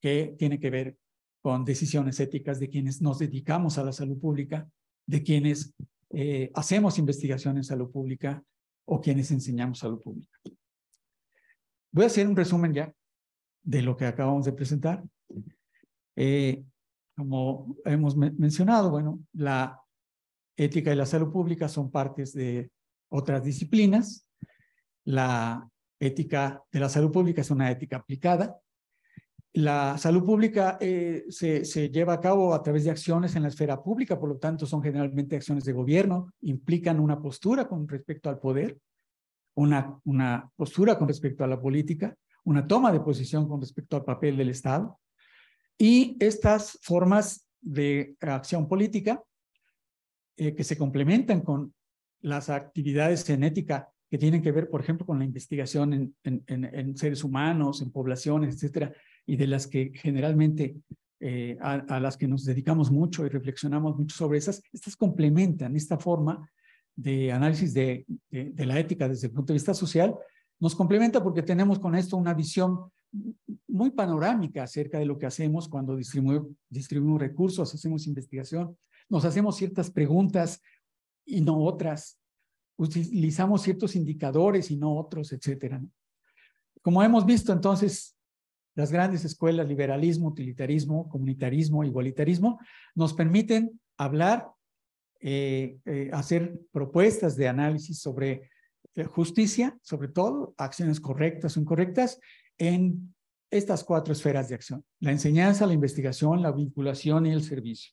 que tiene que ver con decisiones éticas de quienes nos dedicamos a la salud pública, de quienes eh, hacemos investigación en salud pública o quienes enseñamos salud pública. Voy a hacer un resumen ya de lo que acabamos de presentar. Eh, como hemos mencionado, bueno, la ética y la salud pública son partes de otras disciplinas. La ética de la salud pública es una ética aplicada. La salud pública eh, se, se, lleva a cabo a través de acciones en la esfera pública, por lo tanto son generalmente acciones de gobierno, implican una postura con respecto al poder, una, una postura con respecto a la política, una toma de posición con respecto al papel del Estado. Y estas formas de acción política eh, que se complementan con las actividades en ética que tienen que ver, por ejemplo, con la investigación en, seres humanos, en poblaciones, etcétera, y de las que generalmente eh, a, las que nos dedicamos mucho y reflexionamos mucho sobre esas, estas complementan esta forma de análisis de la ética desde el punto de vista social nos complementa porque tenemos con esto una visión muy panorámica acerca de lo que hacemos cuando distribuimos, recursos, hacemos investigación, nos hacemos ciertas preguntas y no otras, utilizamos ciertos indicadores y no otros, etcétera. Como hemos visto entonces, las grandes escuelas, liberalismo, utilitarismo, comunitarismo, igualitarismo, nos permiten hablar, eh, eh, hacer propuestas de análisis sobre eh, justicia, sobre todo, acciones correctas o incorrectas, en estas cuatro esferas de acción, la enseñanza, la investigación, la vinculación y el servicio.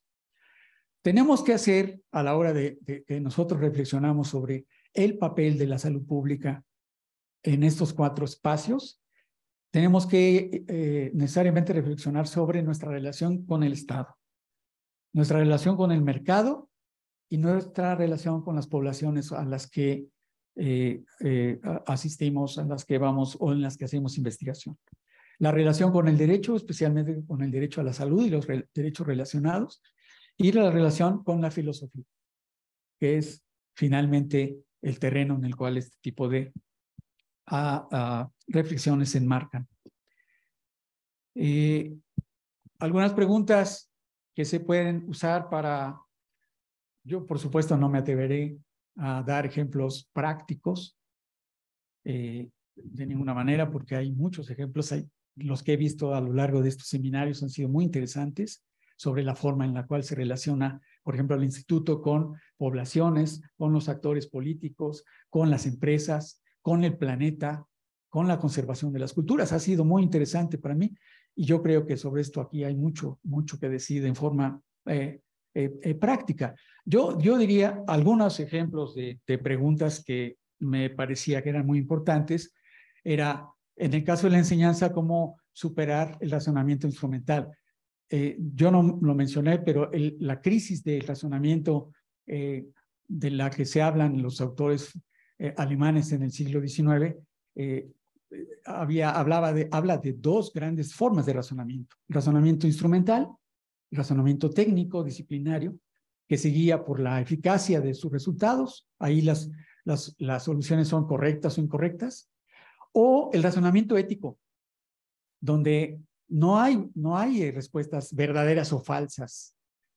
Tenemos que hacer, a la hora de, que nosotros reflexionamos sobre el papel de la salud pública en estos cuatro espacios, tenemos que eh, necesariamente reflexionar sobre nuestra relación con el Estado, nuestra relación con el mercado y nuestra relación con las poblaciones a las que eh, eh, asistimos, a las que vamos o en las que hacemos investigación. La relación con el derecho, especialmente con el derecho a la salud y los derechos relacionados, y la relación con la filosofía, que es finalmente el terreno en el cual este tipo de reflexiones se enmarcan. Eh, algunas preguntas que se pueden usar para, yo por supuesto no me atreveré a dar ejemplos prácticos eh, de ninguna manera, porque hay muchos ejemplos. los que he visto a lo largo de estos seminarios han sido muy interesantes sobre la forma en la cual se relaciona, por ejemplo, el instituto con poblaciones, con los actores políticos, con las empresas, con el planeta, con la conservación de las culturas. Ha sido muy interesante para mí y yo creo que sobre esto aquí hay mucho, mucho que decir en forma eh, eh, eh, práctica. Yo, yo diría algunos ejemplos de, preguntas que me parecía que eran muy importantes. Era, en el caso de la enseñanza, cómo superar el razonamiento instrumental. Eh, yo no lo mencioné, pero la crisis del razonamiento de la que se hablan los autores alemanes en el siglo XIX, había, hablaba de, habla de dos grandes formas de razonamiento. razonamiento instrumental, razonamiento técnico, disciplinario, que se guía por la eficacia de sus resultados, ahí las, las, las soluciones son correctas o incorrectas, o el razonamiento ético, donde no hay, no hay eh, respuestas verdaderas o falsas,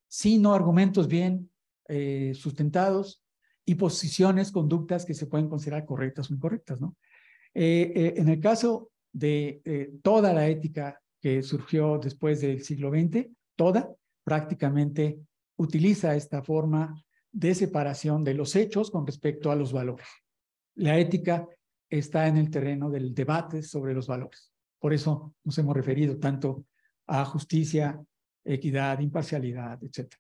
sino argumentos bien eh, sustentados y posiciones, conductas que se pueden considerar correctas o incorrectas. ¿no? Eh, en el caso de toda la ética que surgió después del siglo XX, toda prácticamente utiliza esta forma de separación de los hechos con respecto a los valores. La ética está en el terreno del debate sobre los valores. Por eso nos hemos referido tanto a justicia, equidad, imparcialidad, etc.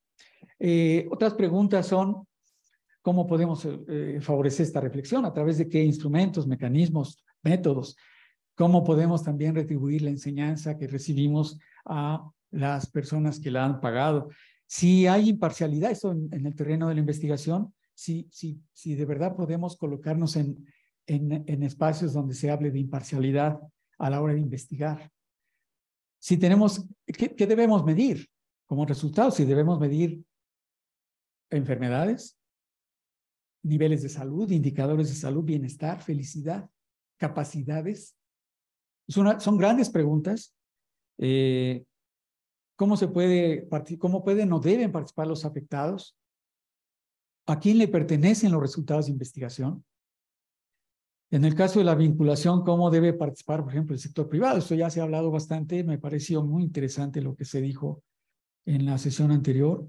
Eh, otras preguntas son, ¿cómo podemos eh, favorecer esta reflexión? ¿A través de qué instrumentos, mecanismos, métodos? ¿Cómo podemos también retribuir la enseñanza que recibimos a las personas que la han pagado. Si hay imparcialidad, eso en, el terreno de la investigación, si, si, de verdad podemos colocarnos en, espacios donde se hable de imparcialidad a la hora de investigar. Si tenemos, ¿qué, debemos medir como resultado? Si debemos medir enfermedades, niveles de salud, indicadores de salud, bienestar, felicidad, capacidades. son grandes preguntas eh, ¿Cómo se puede, cómo pueden o deben participar los afectados? ¿A quién le pertenecen los resultados de investigación? En el caso de la vinculación, ¿cómo debe participar, por ejemplo, el sector privado? Esto ya se ha hablado bastante, me pareció muy interesante lo que se dijo en la sesión anterior.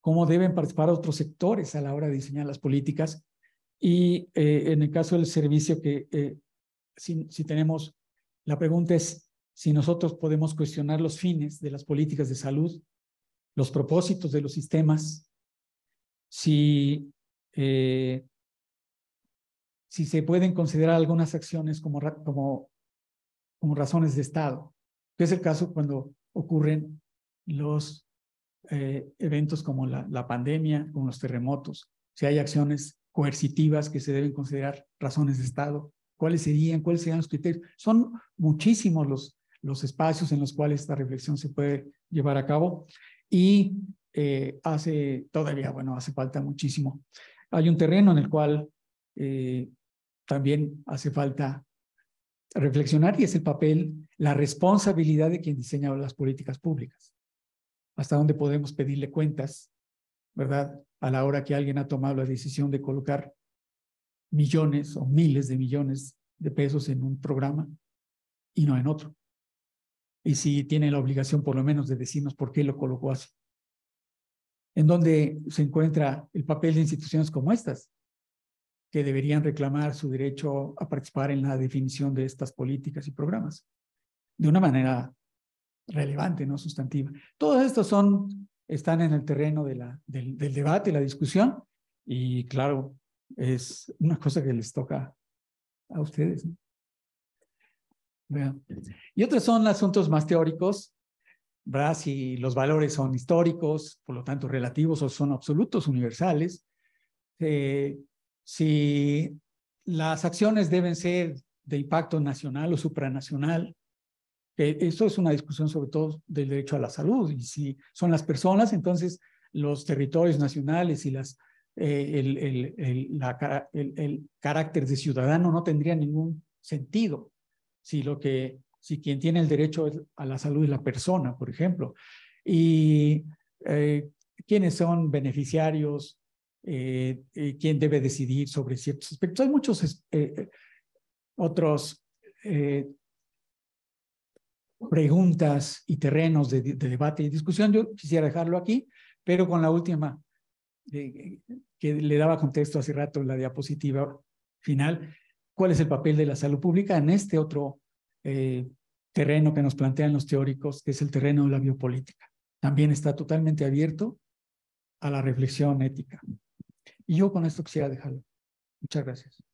¿Cómo deben participar otros sectores a la hora de diseñar las políticas? Y eh, en el caso del servicio, que eh, si, si tenemos, la pregunta es, si nosotros podemos cuestionar los fines de las políticas de salud, los propósitos de los sistemas, si, eh, si se pueden considerar algunas acciones como, como, como razones de Estado, que es el caso cuando ocurren los eh, eventos como la, la pandemia, como los terremotos, si hay acciones coercitivas que se deben considerar razones de Estado, cuáles serían, cuáles serían los criterios. Son muchísimos los, los espacios en los cuales esta reflexión se puede llevar a cabo y eh, hace todavía, bueno, hace falta muchísimo. Hay un terreno en el cual eh, también hace falta reflexionar y es el papel, la responsabilidad de quien diseña las políticas públicas. Hasta dónde podemos pedirle cuentas, ¿verdad? A la hora que alguien ha tomado la decisión de colocar millones o miles de millones de pesos en un programa y no en otro y si tiene la obligación por lo menos de decirnos por qué lo colocó así. En donde se encuentra el papel de instituciones como estas, que deberían reclamar su derecho a participar en la definición de estas políticas y programas, de una manera relevante, no sustantiva. Todos estos son, están en el terreno del, del debate, la discusión, y claro, es una cosa que les toca a ustedes. Y otros son asuntos más teóricos, ¿verdad? Si los valores son históricos, por lo tanto relativos o son absolutos, universales. Eh, si las acciones deben ser de impacto nacional o supranacional. Eh, eso es una discusión sobre todo del derecho a la salud. Y si son las personas, entonces los territorios nacionales y las, eh, el, el, carácter de ciudadano no tendría ningún sentido si lo que si quien tiene el derecho a la salud es la persona, por ejemplo, y eh, quiénes son beneficiarios, eh, eh, quién debe decidir sobre ciertos aspectos. Hay muchos otros preguntas y terrenos de, debate y discusión. Yo quisiera dejarlo aquí, pero con la última que le daba contexto hace rato en la diapositiva final, cuál es el papel de la salud pública en este otro eh, terreno que nos plantean los teóricos, que es el terreno de la biopolítica. También está totalmente abierto a la reflexión ética. Y yo con esto quisiera dejarlo. Muchas gracias.